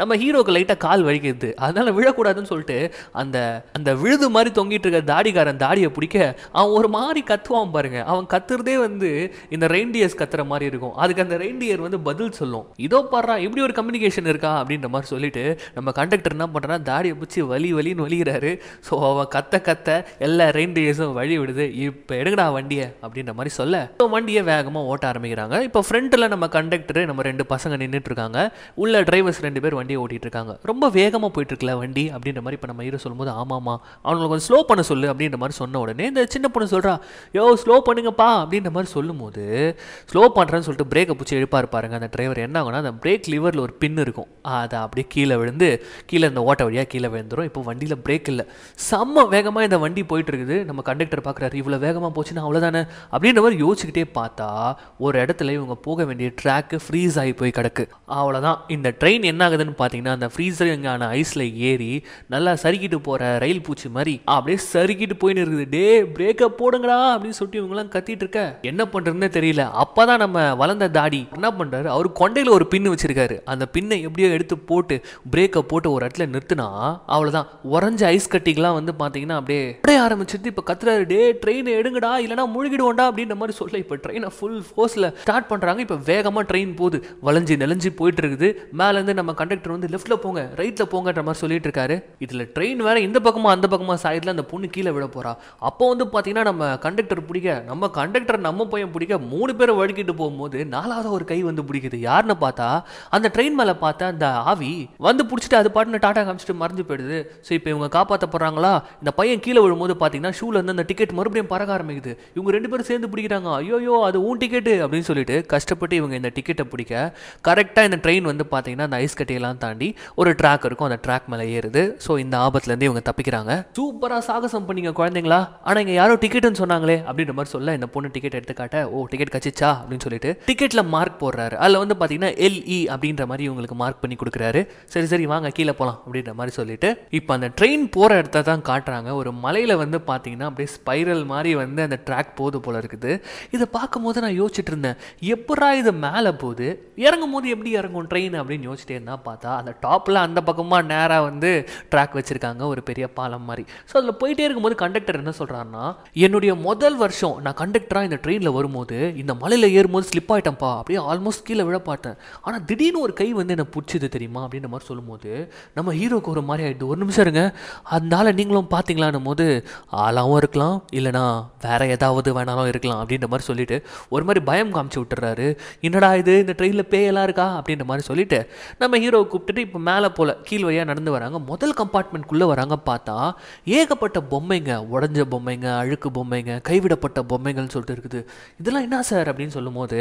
நம்ம ஹீரோக்கு லைட்டாக கால் வலிக்கிறது அதனால் விழக்கூடாதுன்னு சொல்லிட்டு அந்த அந்த விழுது மாதிரி தொங்கிட்டு இருக்க தாடிக்காரன் தாடியை பிடிக்க அவன் ஒரு மாதிரி கத்துவான் பாருங்க அவன் கத்துறதே வந்து இந்த ரெயின்டியர்ஸ் கத்துற மாதிரி இருக்கும் அதுக்கு அந்த ரெயின்டியர் வந்து பதில் சொல்லும் இதோ பாடுறான் எப்படி இப்படி ஒரு கம்யூனிகேஷன் இருக்கா அப்படின்ற மாதிரி சொல்லிட்டு நம்ம கண்டக்டர் என்ன பண்ணுறனா தாடியை பிடிச்சி வலி வலின்னு வலிகிறாரு ஸோ அவன் கத்த கத்த எல்லா ரெயின்டியர்ஸும் வழி விடுது இப்போ எடுங்கடா வண்டியை அப்படின்ற மாதிரி சொல்ல ஸோ வண்டியை வேகமாக ஓட்ட ஆரம்பிக்கிறாங்க இப்போ ஃப்ரண்ட்டில் நம்ம கண்டக்டர் நம்ம ரெண்டு பசங்க நின்றுட்டு இருக்காங்க உள்ள டிரைவர்ஸ் ரெண்டு பேர் வண்டியை ஓட்டிகிட்டு இருக்காங்க ரொம்ப வேகமாக போயிட்டு இருக்கல வண்டி அப்படின்ற மாதிரி இப்போ நம்ம ஹீரோ சொல்லும்போது ஆமாமா அவங்களுக்கு கொஞ்சம் ஸ்லோ பண்ண சொல்லு அப்படின்ற மாதிரி சொன்ன உடனே இந்த சின்ன பொண்ணு சொல்கிறா யோ ஸ்லோ பண்ணுங்கப்பா அப்படின்ற மாதிரி சொல்லும்போது ஸ்லோ பண்ணுறேன்னு சொல்லிட்டு பிரேக்கை பிடிச்சி எழுப்பார் பாருங்க அந்த டிரைவர் என்ன ஆகுனா அந்த பிரேக் லிவர் லிவரில் ஒரு பின் இருக்கும் அதை அப்படியே கீழே விழுந்து கீழே இந்த ஓட்ட வழியாக கீழே விழுந்துடும் இப்போ வண்டியில் பிரேக் இல்லை செம்ம வேகமாக இந்த வண்டி போயிட்டுருக்குது நம்ம கண்டக்டர் பார்க்குறாரு இவ்வளோ வேகமாக போச்சுன்னா அவ்வளோதானே அப்படின்ற மாதிரி யோசிச்சுக்கிட்டே பார்த்தா ஒரு இடத்துல இவங்க போக வேண்டிய ட்ராக்கு ஃப்ரீஸ் ஆகி போய் கிடக்கு அவ்வளோதான் இந்த ட்ரெயின் என்ன ஆகுதுன்னு பார்த்தீங்கன்னா அந்த இங்கான ஐஸில் ஏறி நல்லா சறுக்கிட்டு போகிற ரயில் பூச்சி மாதிரி அப்படியே சறுக்கிட்டு போயின்னு இருக்குது டே பிரேக்கை போடுங்கடா அப்படின்னு சொல்லிட்டு இவங்களாம் கத்திட்டு இருக்க என்ன பண்ணுறதுன்னு தெரியல அப்போ தான் நம்ம வளர்ந்த தாடி என்ன பண்ணுறாரு அவர் கொண்டையில் ஒரு பின்னு வச்சிருக்காரு அந்த பின்னை எப்படியோ எடுத்து போட்டு பிரேக்கை போட்டு ஒரு இடத்துல நிறுத்தினா அவ்வளோதான் உறைஞ்ச ஐஸ் கட்டிக்கெலாம் வந்து பார்த்தீங்கன்னா அப்படியே அப்படியே ஆரம்பிச்சிருந்து இப்போ கத்துறாரு டே ட்ரெயினை எடுங்கடா இல்லைனா முழுகிடுவோண்டா அப்படின்ற மாதிரி சொல்ல இப்போ ட்ரெயினை ஃபுல் ஃபோர்ஸில் ஸ்டார்ட் பண்ணுறாங்க இப்போ வேகமாக ட்ரெயின் போகுது வளைஞ்சு நெலஞ்சு போயிட்டு இருக்குது மேலேருந்து நம்ம கண்டக்டர் வந்து லெஃப்ட்டில் போங்க ரைட்டில் போங்கன்ற மாதிரி சொல்லிட்டு இருக்காரு இதில் ட்ரெயின் வேற இந்த பக்கமாக அந்த பக்கமாக சாயத்தில் அந்த பொண்ணு கீழே விட போகிறா அப்போ வந்து பார்த்தீங்கன்னா நம்ம கண்டக்டர் பிடிக்க நம்ம கண்டக்டர் நம்ம பையன் பிடிக்க மூணு பேரை வழுக்கிட்டு போகும்போது நாலாவது ஒரு கை வந்து பிடிக்குது யாருன்னு பார்த்தா அந்த ட்ரெயின் மேலே பார்த்த அந்த ஆவி வந்து பிடிச்சிட்டு அது பாட்டுன்னு டாட்டா காமிச்சிட்டு மறைஞ்சு போயிடுது ஸோ இப்போ இவங்க காப்பாற்ற போகிறாங்களா இந்த பையன் கீழே விழும்போது பார்த்தீங்கன்னா இருந்து அந்த டிக்கெட் மறுபடியும் பறக்க ஆரம்பிக்குது இவங்க ரெண்டு பேரும் சேர்ந்து பிடிக்கிறாங்க ஐயோயோ அது ஊன் டிக்கெட்டு அப்படின்னு சொல்லிட்டு கஷ்டப்பட்டு இவங்க இந்த டிக்கெட்டை பிடிக்க கரெக்டாக இந்த ட்ரெயின் வந்து பார்த்தீங்கன்னா அந்த ஐஸ் கட்டியெல்லாம் தாண்டி ஒரு ட்ராக் இருக்கும் அந்த ட்ராக் மேலே ஏறுது ஸோ இந்த ஆபத்துலேருந்து இவங்க தப்பிக்கிறாங்க சூப்பராக சாகசம் பண்ணிங்க குழந்தைங்களா ஆனால் இங்கே யாரோ டிக்கெட்டுன்னு சொன்னாங்களே அப்படின்ற மாதிரி சொல்ல இந்த பொண்ணு டிக்கெட் எடுத்துக்காட்ட ஓ டிக்கெட் கச்சிச்சா அப்படின்னு சொல்லிட்டு டிக்கெட்டில் மார்க் போடுறாரு அதில் வந்து பார்த்தீங்கன்னா எல்இ e அப்படின்னு அப்படின்ற மாதிரி இவங்களுக்கு மார்க் பண்ணி கொடுக்குறாரு சரி சரி வாங்க கீழே போகலாம் அப்படின்ற மாதிரி சொல்லிட்டு இப்போ அந்த ட்ரெயின் போகிற இடத்த தான் காட்டுறாங்க ஒரு மலையில் வந்து பார்த்தீங்கன்னா அப்படியே ஸ்பைரல் மாதிரி வந்து அந்த ட்ராக் போகுது போல இருக்குது இதை பார்க்கும்போது நான் யோசிச்சுட்டு இருந்தேன் எப்படா இது மேலே போகுது இறங்கும் போது எப்படி இறங்கும் ட்ரெயின் அப்படின்னு யோசிச்சிட்டே இருந்தால் பார்த்தா அந்த டாப்பில் அந்த பக்கமாக நேராக வந்து ட்ராக் வச்சுருக்காங்க ஒரு பெரிய பாலம் மாதிரி ஸோ அதில் போயிட்டே இருக்கும்போது கண்டக்டர் என்ன சொல்கிறாருன்னா என்னுடைய முதல் வருஷம் நான் கண்டக்டராக இந்த ட்ரெயினில் வரும்போது இந்த மலையில் ஏறும்போது ஸ்லிப் ஆகிட்டேன்ப்பா அப்படியே ஆல்மோஸ்ட் கீழே விழப்பாட்டேன் ஆனால் திடீர்னு ஒரு கை வந்து என்னை பிடிச்சிது தெரியுமா அப்படின்ற மாதிரி சொல்லும்போது நம்ம ஹீரோக்கு ஒரு மாதிரி ஆகிட்டு ஒரு நிமிஷம் இருங்க அதனால நீங்களும் பார்த்தீங்களான்னும் போது ஆளாகவும் இருக்கலாம் இல்லைனா வேறு ஏதாவது வேணாலும் இருக்கலாம் அப்படின்ற மாதிரி சொல்லிவிட்டு ஒரு மாதிரி பயம் காமிச்சு விட்டுறாரு என்னடா இது இந்த ட்ரெயினில் பேயெல்லாம் இருக்கா அப்படின்ற மாதிரி சொல்லிவிட்டு நம்ம ஹீரோவை கூப்பிட்டுட்டு இப்போ மேலே போல் கீழ் வழியாக நடந்து வராங்க முதல் கம்பார்ட்மெண்ட்குள்ளே வராங்க பார்த்தா ஏகப்பட்ட பொம்மைங்க உடஞ்ச பொம்மைங்க அழுக்கு பொம்மைங்க கைவிடப்பட்ட பொம்மைகள்னு சொல்லிட்டு இருக்குது இதெல்லாம் என்ன சார் அப்படின்னு சொல்லும்போது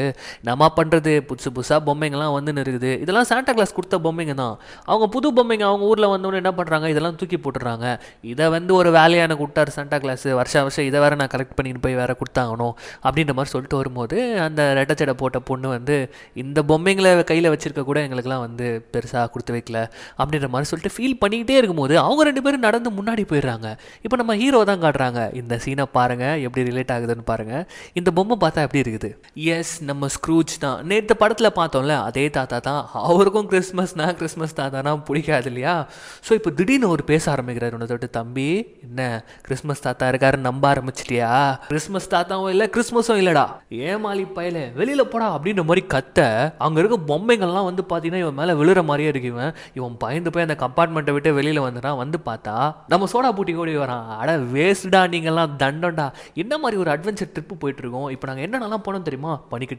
நம்ம பண்ணுறது புதுசு புதுசாக பொம்மைங்கள்லாம் வந்துன்னு இருக்குது இதெல்லாம் சாண்டா கிளாஸ் கொடுத்த பொம்மைங்க தான் அவங்க புது பொம்மைங்க அவங்க ஊரில் வந்தோன்னு என்ன பண்ணுறாங்க இதெல்லாம் தூக்கி போட்டுறாங்க இதை வந்து ஒரு வேலையான கொடுத்தாரு சாண்டா கிளாஸ் வருஷம் வருஷம் இதை வேறு நான் கலெக்ட் பண்ணிட்டு போய் வேறு கொடுத்தாங்கணும் அப்படின்ற மாதிரி சொல்லிட்டு வரும்போது அந்த ரெட்டச்சடை போட்ட பொண்ணு வந்து இந்த பொம்மைங்களை கையில் வச்சுருக்க கூட எங்களுக்கெல்லாம் வந்து பெருசாக கொடுத்து வைக்கல அப்படின்ற மாதிரி சொல்லிட்டு ஃபீல் பண்ணிக்கிட்டே இருக்கும்போது அவங்க ரெண்டு பேரும் நடந்து முன்னாடி போயிடுறாங்க இப்போ நம்ம ஹீரோ தான் காட்டுறாங்க இந்த சீனை பாருங்கள் எப்படி ரிலேட் ஆகுதுன்னு பாருங்கள் இந்த பொம்மை பார்த்தா எப்படி இருக்குது எஸ் நம்ம ஸ்க்ரூச் தான் நேற்று படத்தில் பார்த்தோம்ல அதே தாத்தா தான் அவருக்கும் கிறிஸ்மஸ்னால் கிறிஸ்மஸ் தாத்தானா பிடிக்காது இல்லையா ஸோ இப்போ திடீர்னு ஒரு பேச ஆரம்பிக்கிறார் உன்னை தொட்டு தம்பி என்ன கிறிஸ்மஸ் தாத்தா இருக்காரு நம்ப ஆரம்பிச்சிட்டியா கிறிஸ்மஸ் தாத்தாவும் இல்லை கிறிஸ்மஸும் இல்லைடா ஏமாளி பயல வெளியில் போடா அப்படின்ற மாதிரி கத்த அங்கே இருக்க பொம்மைகள்லாம் வந்து பார்த்தீங்கன்னா இவன் மேலே விழுற மாதிரியே இருக்கு இவன் இவன் பயந்து போய் அந்த கம்பார்ட்மெண்ட்டை விட்டு வெளியில் வந்துடான் வந்து பார்த்தா நம்ம சோடா பூட்டி ஓடி வரான் அட வேஸ்டா நீங்கள்லாம் தண்டம்டா என்ன மாதிரி ஒரு அட்வென்ச்சர் ட்ரிப்பு போயிட்டுருக்கோம் இப்போ நாங்கள் என்னென்னலாம் போனோம் தெரியுமா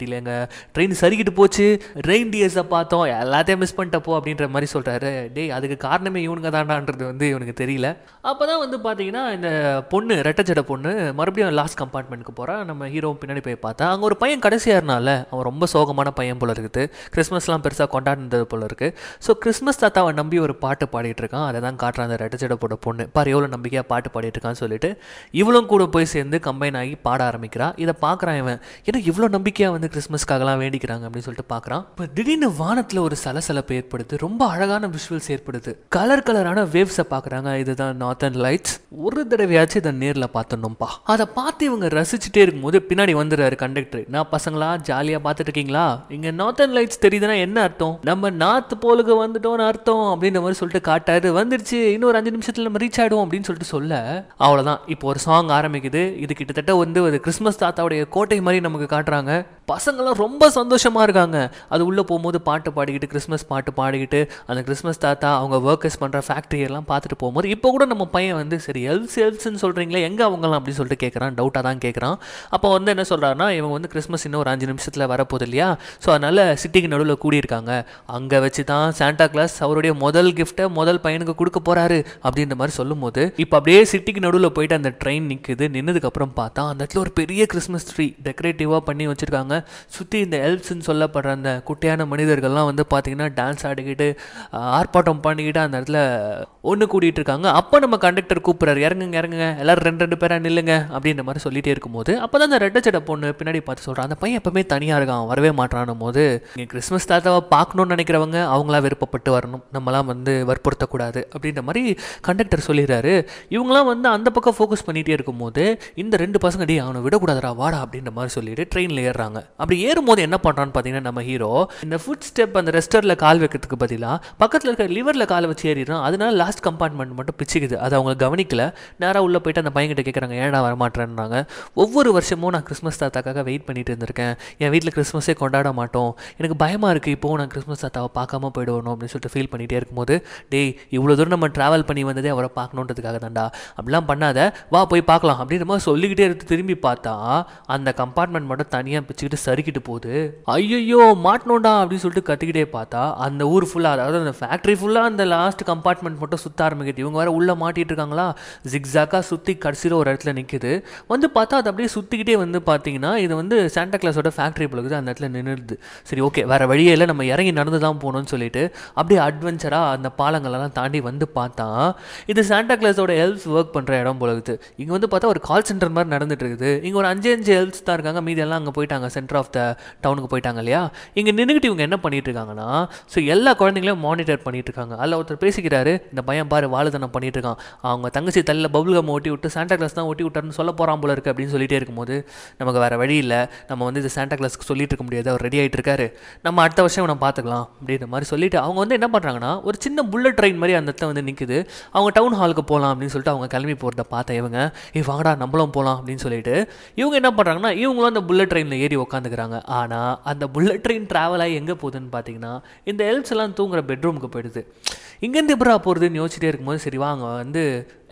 இல்லைங்க ட்ரெயின் சரிக்கிட்டு போச்சு ரெயின் டிஎஸை பார்த்து பார்த்தோம் எல்லாத்தையும் மிஸ் பண்ணிட்டப்போ அப்படின்ற மாதிரி சொல்கிறாரு டேய் அதுக்கு காரணமே இவனுங்க தானான்றது வந்து இவனுக்கு தெரியல அப்போ தான் வந்து பார்த்தீங்கன்னா இந்த பொண்ணு ரெட்டச்சட பொண்ணு மறுபடியும் லாஸ்ட் கம்பார்ட்மெண்ட்டுக்கு போகிறான் நம்ம ஹீரோ பின்னாடி போய் பார்த்தா அங்கே ஒரு பையன் கடைசியாக இருந்தால அவன் ரொம்ப சோகமான பையன் போல இருக்குது கிறிஸ்மஸ்லாம் பெருசாக கொண்டாடினது போல இருக்குது ஸோ கிறிஸ்மஸ் தாத்தாவை நம்பி ஒரு பாட்டு பாடிட்டு இருக்கான் அதை தான் காட்டுறான் அந்த ரெட்டச்சட போட்ட பொண்ணு பாரு எவ்வளோ நம்பிக்கையாக பாட்டு பாடிட்டு இருக்கான்னு சொல்லிட்டு இவளும் கூட போய் சேர்ந்து கம்பைன் ஆகி பாட ஆரம்பிக்கிறான் இதை பார்க்குறான் இவன் ஏன்னா இவ்வளோ நம்பிக்கையாக வந்து கிறிஸ்மஸ்க்காகலாம் வேண்டிக்கிறாங்க அப்படின்னு சொல்லிட்டு பார்க்குறான் இப்போ திடீர்னு வான வானத்துல ஒரு சலசலப்பு ஏற்படுது ரொம்ப அழகான விஷுவல்ஸ் ஏற்படுது கலர் கலரான வேவ்ஸை பார்க்குறாங்க இதுதான் நார்த்தன் லைட்ஸ் ஒரு தடவையாச்சும் இதை நேரில் பார்த்துடணும்ப்பா அதை பார்த்து இவங்க ரசிச்சுட்டே இருக்கும்போது பின்னாடி வந்துடுறாரு கண்டக்டர் நான் பசங்களா ஜாலியாக பார்த்துட்டு இருக்கீங்களா இங்கே நார்த்தன் லைட்ஸ் தெரியுதுன்னா என்ன அர்த்தம் நம்ம நார்த் போலுக்கு வந்துட்டோம் அர்த்தம் அப்படின்ற மாதிரி சொல்லிட்டு காட்டாரு வந்துருச்சு இன்னும் ஒரு அஞ்சு நிமிஷத்தில் நம்ம ரீச் ஆகிடும் அப்படின்னு சொல்லிட்டு சொல்ல அவ்வளவுதான் இப்போ ஒரு சாங் ஆரம்பிக்குது இது கிட்டத்தட்ட வந்து ஒரு கிறிஸ்மஸ் தாத்தாவுடைய கோட்டை மாதிரி நமக்கு காட்டுறாங்க பசங்களாம் ரொம்ப சந்தோஷமாக இருக்காங்க அது உள்ளே போகும்போது பாட்டு பாடிக்கிட்டு கிறிஸ்மஸ் பாட்டு பாடிக்கிட்டு அந்த கிறிஸ்மஸ் தாத்தா அவங்க ஒர்க்கர்ஸ் பண்ணுற ஃபேக்ட்ரி எல்லாம் பார்த்துட்டு போகும்போது இப்போ கூட நம்ம பையன் வந்து சரி எல்ஸ் எல்ஸ்ன்னு சொல்கிறீங்களே எங்கே அவங்களாம் அப்படின்னு சொல்லிட்டு கேட்குறான் டவுட்டாக தான் கேட்குறான் அப்போ வந்து என்ன சொல்கிறாருன்னா இவங்க வந்து கிறிஸ்மஸ் இன்னும் ஒரு அஞ்சு நிமிஷத்தில் வரப்போகுது இல்லையா ஸோ அதனால் சிட்டிக்கு நடுவில் கூடியிருக்காங்க அங்கே வச்சு தான் சாண்டா கிளாஸ் அவருடைய முதல் கிஃப்ட்டை முதல் பையனுக்கு கொடுக்க போகிறாரு அப்படின்ற மாதிரி சொல்லும்போது இப்போ அப்படியே சிட்டிக்கு நடுவில் போயிட்டு அந்த ட்ரெயின் நிற்குது நின்னதுக்கப்புறம் பார்த்தா அந்த இடத்துல ஒரு பெரிய கிறிஸ்மஸ் ட்ரீ டெக்கரேட்டிவாக பண்ணி வச்சுருக்காங்க சுற்றி இந்த எல்ப்ஸ்ன்னு சொல்லப்படுற அந்த குட்டையான மனிதர்கள்லாம் வந்து பார்த்திங்கன்னா டான்ஸ் ஆடிக்கிட்டு ஆர்ப்பாட்டம் பண்ணிக்கிட்டு அந்த இடத்துல ஒன்று கூட்டிகிட்டு இருக்காங்க அப்போ நம்ம கண்டக்டர் கூப்பிட்றாரு இறங்குங்க இறங்குங்க எல்லோரும் ரெண்டு ரெண்டு பேராக நில்லுங்க அப்படின்ற மாதிரி சொல்லிகிட்டே இருக்கும்போது அப்போ தான் அந்த ரெட்ட செட்டை பொண்ணு பின்னாடி பார்த்து சொல்கிறான் அந்த பையன் எப்போவுமே தனியாக இருக்கான் வரவே மாட்டானும் போது இங்கே கிறிஸ்மஸ் தாத்தாவை பார்க்கணுன்னு நினைக்கிறவங்க அவங்களாம் விருப்பப்பட்டு வரணும் நம்மலாம் வந்து வற்புறுத்தக்கூடாது அப்படின்ற மாதிரி கண்டக்டர் சொல்லிடுறாரு இவங்களாம் வந்து அந்த பக்கம் ஃபோக்கஸ் பண்ணிகிட்டே இருக்கும்போது இந்த ரெண்டு பசங்க டே அவனை விடக்கூடாதுடா வாடா அப்படின்ற மாதிரி சொல்லிட்டு ட்ரெயினில் ஏறுறாங்க அப்படி ஏறும்போது என்ன பண்ணுறான்னு பார்த்தீங்கன்னா நம்ம ஹீரோ இந்த ஃபுட் ஸ்டெப் அந்த ரெஸ்டரில் கால் வைக்கிறதுக்கு பதிலாக பக்கத்தில் இருக்கிற லிவரில் கால் வச்சு ஏறிடுறோம் அதனால லாஸ்ட் கம்பார்ட்மெண்ட் மட்டும் பிச்சுக்குது அது அவங்க கவனிக்கல நேராக உள்ளே போயிட்டு அந்த பையன்கிட்ட கேட்குறாங்க ஏடா வரமாட்டேன்றாங்க ஒவ்வொரு வருஷமும் நான் கிறிஸ்மஸ் தாத்தாக்காக வெயிட் பண்ணிட்டு இருந்திருக்கேன் என் வீட்டில் கிறிஸ்மஸே கொண்டாட மாட்டோம் எனக்கு பயமாக இருக்குது இப்போது நான் கிறிஸ்மஸ் தாத்தாவை பார்க்காம போயிடுவோம் அப்படின்னு சொல்லிட்டு ஃபீல் பண்ணிகிட்டே இருக்கும்போது டேய் இவ்வளோ தூரம் நம்ம ட்ராவல் பண்ணி வந்ததே அவரை பார்க்கணுன்றதுக்காக தான்டா அப்படிலாம் பண்ணாத வா போய் பார்க்கலாம் அப்படின்ற மாதிரி சொல்லிக்கிட்டே இருந்து திரும்பி பார்த்தா அந்த கம்பார்ட்மெண்ட் மட்டும் தனியாக பிச்சுக்கிட்டு சறுக்கிட்டு போகுது ஐயோ மாட்டினோண்டா அப்படின்னு சொல்லிட்டு கத்திக்கிட்டே பார்த்தா அந்த ஊர் ஃபுல்லாக அதாவது அந்த ஃபேக்ட்ரி ஃபுல்லாக அந்த லாஸ்ட் கம்பார்ட்மெண்ட் மட்டும் சுற்ற ஆரம்பிக்குது இவங்க வேறு உள்ளே மாட்டிகிட்டு இருக்காங்களா ஜிக்ஸாக்காக சுற்றி கடைசியில் ஒரு இடத்துல நிற்குது வந்து பார்த்தா அது அப்படியே சுற்றிக்கிட்டே வந்து பார்த்தீங்கன்னா இது வந்து சாண்டா கிளாஸோட ஃபேக்ட்ரி பிள்ளைக்கு அந்த இடத்துல நின்றுது சரி ஓகே வேறு வழியே இல்லை நம்ம இறங்கி நடந்து தான் போகணும்னு சொல்லிட்டு அப்படியே அட்வென்ச்சராக அந்த பாலங்களெல்லாம் தாண்டி வந்து பார்த்தா இது சாண்டா கிளாஸோட ஹெல்ப்ஸ் ஒர்க் பண்ணுற இடம் போலகுது இங்கே வந்து பார்த்தா ஒரு கால் சென்டர் மாதிரி நடந்துட்டு இருக்குது இங்கே ஒரு அஞ்சு அஞ்சு ஹெல்ப்ஸ் தான் இருக்காங்க மீதி எல்லாம் அங்கே போயிட்டாங்க சென்டர் ஆஃப் த டவுனுக்கு போயிட்டாங்க இல்லையா இங்கே நின்றுக்கிட்டு இவங்க என்ன பண்ணிட்டு இருக்காங்கன்னா ஸோ எல்லா குழந்தைங்களையும் மானிட்டர் பண்ணிகிட்டு இருக்காங்க அதில் ஒருத்தர் பேசிக்கிறாரு இந்த பையன் பாரு வாழுதனம் பண்ணிட்டுருக்கான் இருக்கான் அவங்க தங்கச்சி தலையில் பபுள் கம் ஓட்டி விட்டு சாண்டா கிளாஸ் தான் ஓட்டி விட்டாருன்னு சொல்ல போகிறான் போல இருக்குது அப்படின்னு சொல்லிட்டே இருக்கும்போது நமக்கு வேறு வழி இல்லை நம்ம வந்து இது சாண்டா கிளாஸ்க்கு சொல்லிட்டு இருக்க முடியாது அவர் ரெடி ஆகிட்டு இருக்காரு நம்ம அடுத்த வருஷம் இவனை பார்த்துக்கலாம் அப்படின்ற மாதிரி சொல்லிட்டு அவங்க வந்து என்ன பண்ணுறாங்கன்னா ஒரு சின்ன புல்லட் ட்ரெயின் மாதிரி அந்த இடத்துல வந்து நிற்குது அவங்க டவுன் ஹாலுக்கு போகலாம் அப்படின்னு சொல்லிட்டு அவங்க கிளம்பி போகிறத பார்த்த இவங்க இவங்கடா நம்மளும் போகலாம் அப்படின்னு சொல்லிட்டு இவங்க என்ன பண்ணுறாங்கன்னா இவங்களும் அந்த புல்லட் ட்ரெயினில் ஏறி உட்காந்துக்கிறாங்க ஆனால் அந்த புல்லட் ட்ரெயின் ட்ராவல் ஆகி எங்கே போகுதுன்னு பார்த்தீங்கன்னா இந்த எல்ப்ஸ் எல்லாம் தூங்குற பெட்ரூமுக்கு போயிடுது இங்கேருந்து எப்படா போகிறதுன்னு யோசிச்சுட்டே இருக்கும்போது சரி வாங்க வந்து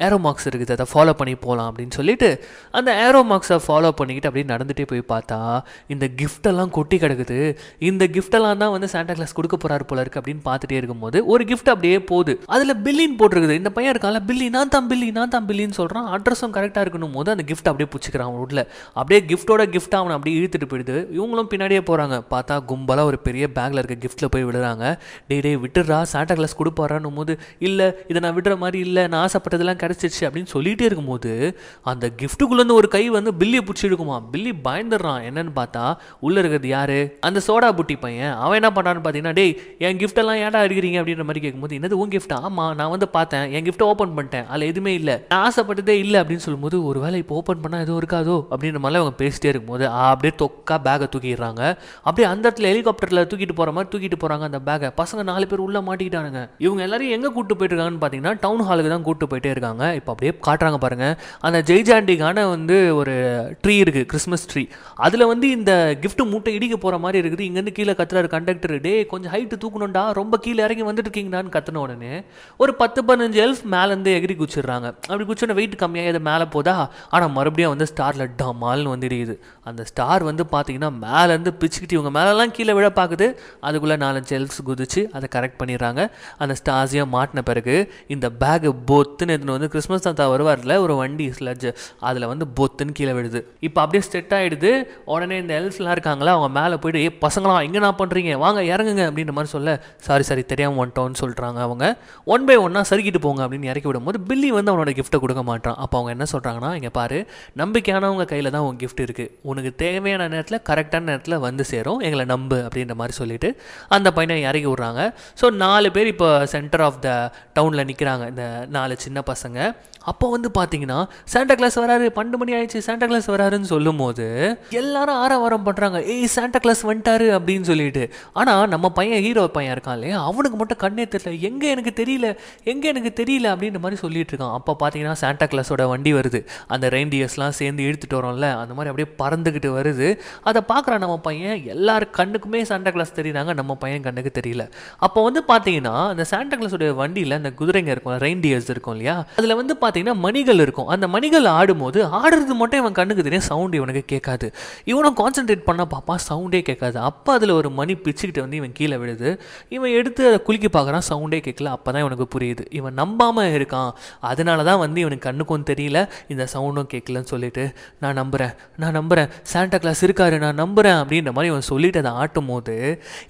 ஏரோ மார்க்ஸ் இருக்குது அதை ஃபாலோ பண்ணி போகலாம் அப்படின்னு சொல்லிட்டு அந்த ஏரோ மார்க்ஸை ஃபாலோ பண்ணிக்கிட்டு அப்படியே நடந்துகிட்டே போய் பார்த்தா இந்த கிஃப்டெல்லாம் கொட்டி கிடக்குது இந்த கிஃப்டெல்லாம் தான் வந்து சாண்டா கிளாஸ் கொடுக்க போகிறாரு போல இருக்குது அப்படின்னு பார்த்துட்டே இருக்கும்போது ஒரு கிஃப்ட் அப்படியே போகுது அதில் பில்லின் போட்டிருக்குது இந்த பையன் இருக்கால பில்லி நான் தான் பில்லி நான் தான் பில்லின்னு சொல்கிறான் அட்ரஸும் கரெக்டாக இருக்கணும் போது அந்த கிஃப்ட் அப்படியே பிடிச்சிக்கிறான் அவன் அப்படியே கிஃப்ட்டோட கிஃப்ட் அவனை அப்படியே இழுத்துட்டு போயிடுது இவங்களும் பின்னாடியே போகிறாங்க பார்த்தா கும்பலாக ஒரு பெரிய பேக்கில் இருக்க கிஃப்ட்டில் போய் விடுறாங்க டே டே விட்டுறா சாண்டா கிளாஸ் கொடுப்பாரா பண்ணுறான்னும் போது இல்லை இதை நான் விடுற மாதிரி இல்லை நான் ஆசைப்பட்டதெல்லாம் கிடச்சிருச்சு அப்படின்னு சொல்லிகிட்டே இருக்கும்போது அந்த கிஃப்ட்டுக்குள்ளேருந்து ஒரு கை வந்து பில்லி பிடிச்சிருக்குமா பில்லி பயந்துடுறான் என்னன்னு பார்த்தா உள்ளே இருக்கிறது யார் அந்த சோடா புட்டி பையன் அவன் என்ன பண்ணான்னு பார்த்தீங்கன்னா டேய் என் கிஃப்டெல்லாம் ஏடா அறிகிறீங்க அப்படின்ற மாதிரி கேட்கும்போது என்னது உன் கிஃப்ட் ஆமாம் நான் வந்து பார்த்தேன் என் கிஃப்ட்டை ஓப்பன் பண்ணிட்டேன் அதில் எதுவுமே இல்லை நான் ஆசைப்பட்டதே இல்லை அப்படின்னு சொல்லும்போது ஒரு வேலை இப்போ ஓப்பன் பண்ணால் எதுவும் இருக்காதோ அப்படின்ற மாதிரி அவங்க பேசிட்டே இருக்கும்போது அப்படியே தொக்கா பேக்கை தூக்கிடுறாங்க அப்படியே அந்த இடத்துல ஹெலிகாப்டரில் தூக்கிட்டு போகிற மாதிரி தூக்கிட்டு போகிறாங்க அந்த பேகை பசங்க நாலு பேர் உள்ளே மாட்டிக்கிட்டானுங்க இவங்க எல்லாரும் எங்கே கூப்பிட்டு போயிட்டுருக்காங்கன்னு பார்த்தீங்கன்னா டவுன் ஹாலுக்கு தான் கூப்பிட்டு போயிட்டே இருக்காங்க இப்போ அப்படியே காட்டுறாங்க பாருங்கள் அந்த ஜெய்ஜாண்டிக்கான வந்து ஒரு ட்ரீ இருக்குது கிறிஸ்மஸ் ட்ரீ அதில் வந்து இந்த கிஃப்ட் மூட்டை இடிக்க போகிற மாதிரி இருக்குது இங்கேருந்து கீழே கத்துறாரு கண்டக்டர் டே கொஞ்சம் ஹைட்டு தூக்கணும்டா ரொம்ப கீழே இறங்கி வந்துட்டு இருக்கீங்கடான்னு கத்துன உடனே ஒரு பத்து பதினஞ்சு எல்ஃப் மேலேருந்து எகிரி குச்சிடுறாங்க அப்படி குச்சின வெயிட் கம்மியாக இதை மேலே போதா ஆனால் மறுபடியும் வந்து ஸ்டாரில் டமால்னு வந்து இடியுது அந்த ஸ்டார் வந்து பார்த்தீங்கன்னா மேலேருந்து பிச்சுக்கிட்டு இவங்க மேலெல்லாம் கீழே விட பார்க்குது அதுக்குள்ளே நாலஞ்சு எல்ஃப்ஸ் குதிச்சு அதை கரெக்ட் பண்ணிடுறாங்க அந்த ஸ்டார் ஆசையாக மாட்டின பிறகு இந்த பேகு பொத்துன்னு எடுத்துன்னு வந்து கிறிஸ்மஸ் தாத்தா வருவார்ல ஒரு வண்டி ஸ்லட்ஜ் அதில் வந்து பொத்துன்னு கீழே விடுது இப்போ அப்படியே ஸ்டெட் ஆகிடுது உடனே இந்த எல்ஸ்லாம் இருக்காங்களா அவங்க மேலே போயிட்டு ஏ பசங்களாம் எங்கே நான் பண்ணுறீங்க வாங்க இறங்குங்க அப்படின்ற மாதிரி சொல்ல சாரி சாரி தெரியாமல் வந்துட்டோம்னு சொல்கிறாங்க அவங்க ஒன் பை ஒன்னாக சறுக்கிட்டு போங்க அப்படின்னு இறக்கி விடும்போது பில்லி வந்து அவனோட கிஃப்ட்டை கொடுக்க மாட்டான் அப்போ அவங்க என்ன சொல்கிறாங்கன்னா இங்கே பாரு நம்பிக்கையானவங்க கையில் தான் உங்கள் கிஃப்ட் இருக்குது உனக்கு தேவையான நேரத்தில் கரெக்டான நேரத்தில் வந்து சேரும் எங்களை நம்பு அப்படின்ற மாதிரி சொல்லிட்டு அந்த பையனை இறக்கி விட்றாங்க ஸோ நாலு பேர் இப்போ சென்ட் சென்டர் ஆஃப் த டவுனில் நிற்கிறாங்க இந்த நாலு சின்ன பசங்க அப்போ வந்து பார்த்தீங்கன்னா சாண்டா கிளாஸ் வராரு பன்னெண்டு மணி ஆயிடுச்சு சாண்டா கிளாஸ் வராருன்னு சொல்லும் போது எல்லாரும் ஆரவாரம் பண்ணுறாங்க ஏய் சாண்டா கிளாஸ் வந்துட்டாரு அப்படின்னு சொல்லிட்டு ஆனால் நம்ம பையன் ஹீரோ பையன் இருக்கான் இல்லையா அவனுக்கு மட்டும் கண்ணே தெரியல எங்கே எனக்கு தெரியல எங்கே எனக்கு தெரியல அப்படின்ற மாதிரி சொல்லிட்டு இருக்கான் அப்போ பார்த்தீங்கன்னா சாண்டா கிளாஸோட வண்டி வருது அந்த ரெயின்டியர்ஸ்லாம் சேர்ந்து இழுத்துட்டு வரோம்ல அந்த மாதிரி அப்படியே பறந்துக்கிட்டு வருது அதை பார்க்குறான் நம்ம பையன் எல்லார் கண்ணுக்குமே சாண்டா கிளாஸ் தெரியுறாங்க நம்ம பையன் கண்ணுக்கு தெரியல அப்போ வந்து பார்த்தீங்கன்னா அந்த சாண்டா ஹெராட்டக்லஸோடைய வண்டியில் அந்த குதிரைங்க இருக்கும் ரெயின்டியர்ஸ் இருக்கும் இல்லையா அதில் வந்து பார்த்தீங்கன்னா மணிகள் இருக்கும் அந்த மணிகள் ஆடும்போது ஆடுறது மட்டும் இவன் கண்ணுக்கு தெரியும் சவுண்டு இவனுக்கு கேட்காது இவனும் கான்சென்ட்ரேட் பண்ண பார்ப்பா சவுண்டே கேட்காது அப்போ அதில் ஒரு மணி பிச்சுக்கிட்டு வந்து இவன் கீழே விழுது இவன் எடுத்து அதை குலுக்கி பார்க்குறான் சவுண்டே கேட்கல அப்போ தான் இவனுக்கு புரியுது இவன் நம்பாமல் இருக்கான் அதனால தான் வந்து இவனுக்கு கண்ணுக்கும் தெரியல இந்த சவுண்டும் கேட்கலன்னு சொல்லிட்டு நான் நம்புகிறேன் நான் நம்புகிறேன் சாண்டா கிளாஸ் இருக்காரு நான் நம்புகிறேன் அப்படின்ற மாதிரி இவன் சொல்லிட்டு அதை ஆட்டும் போது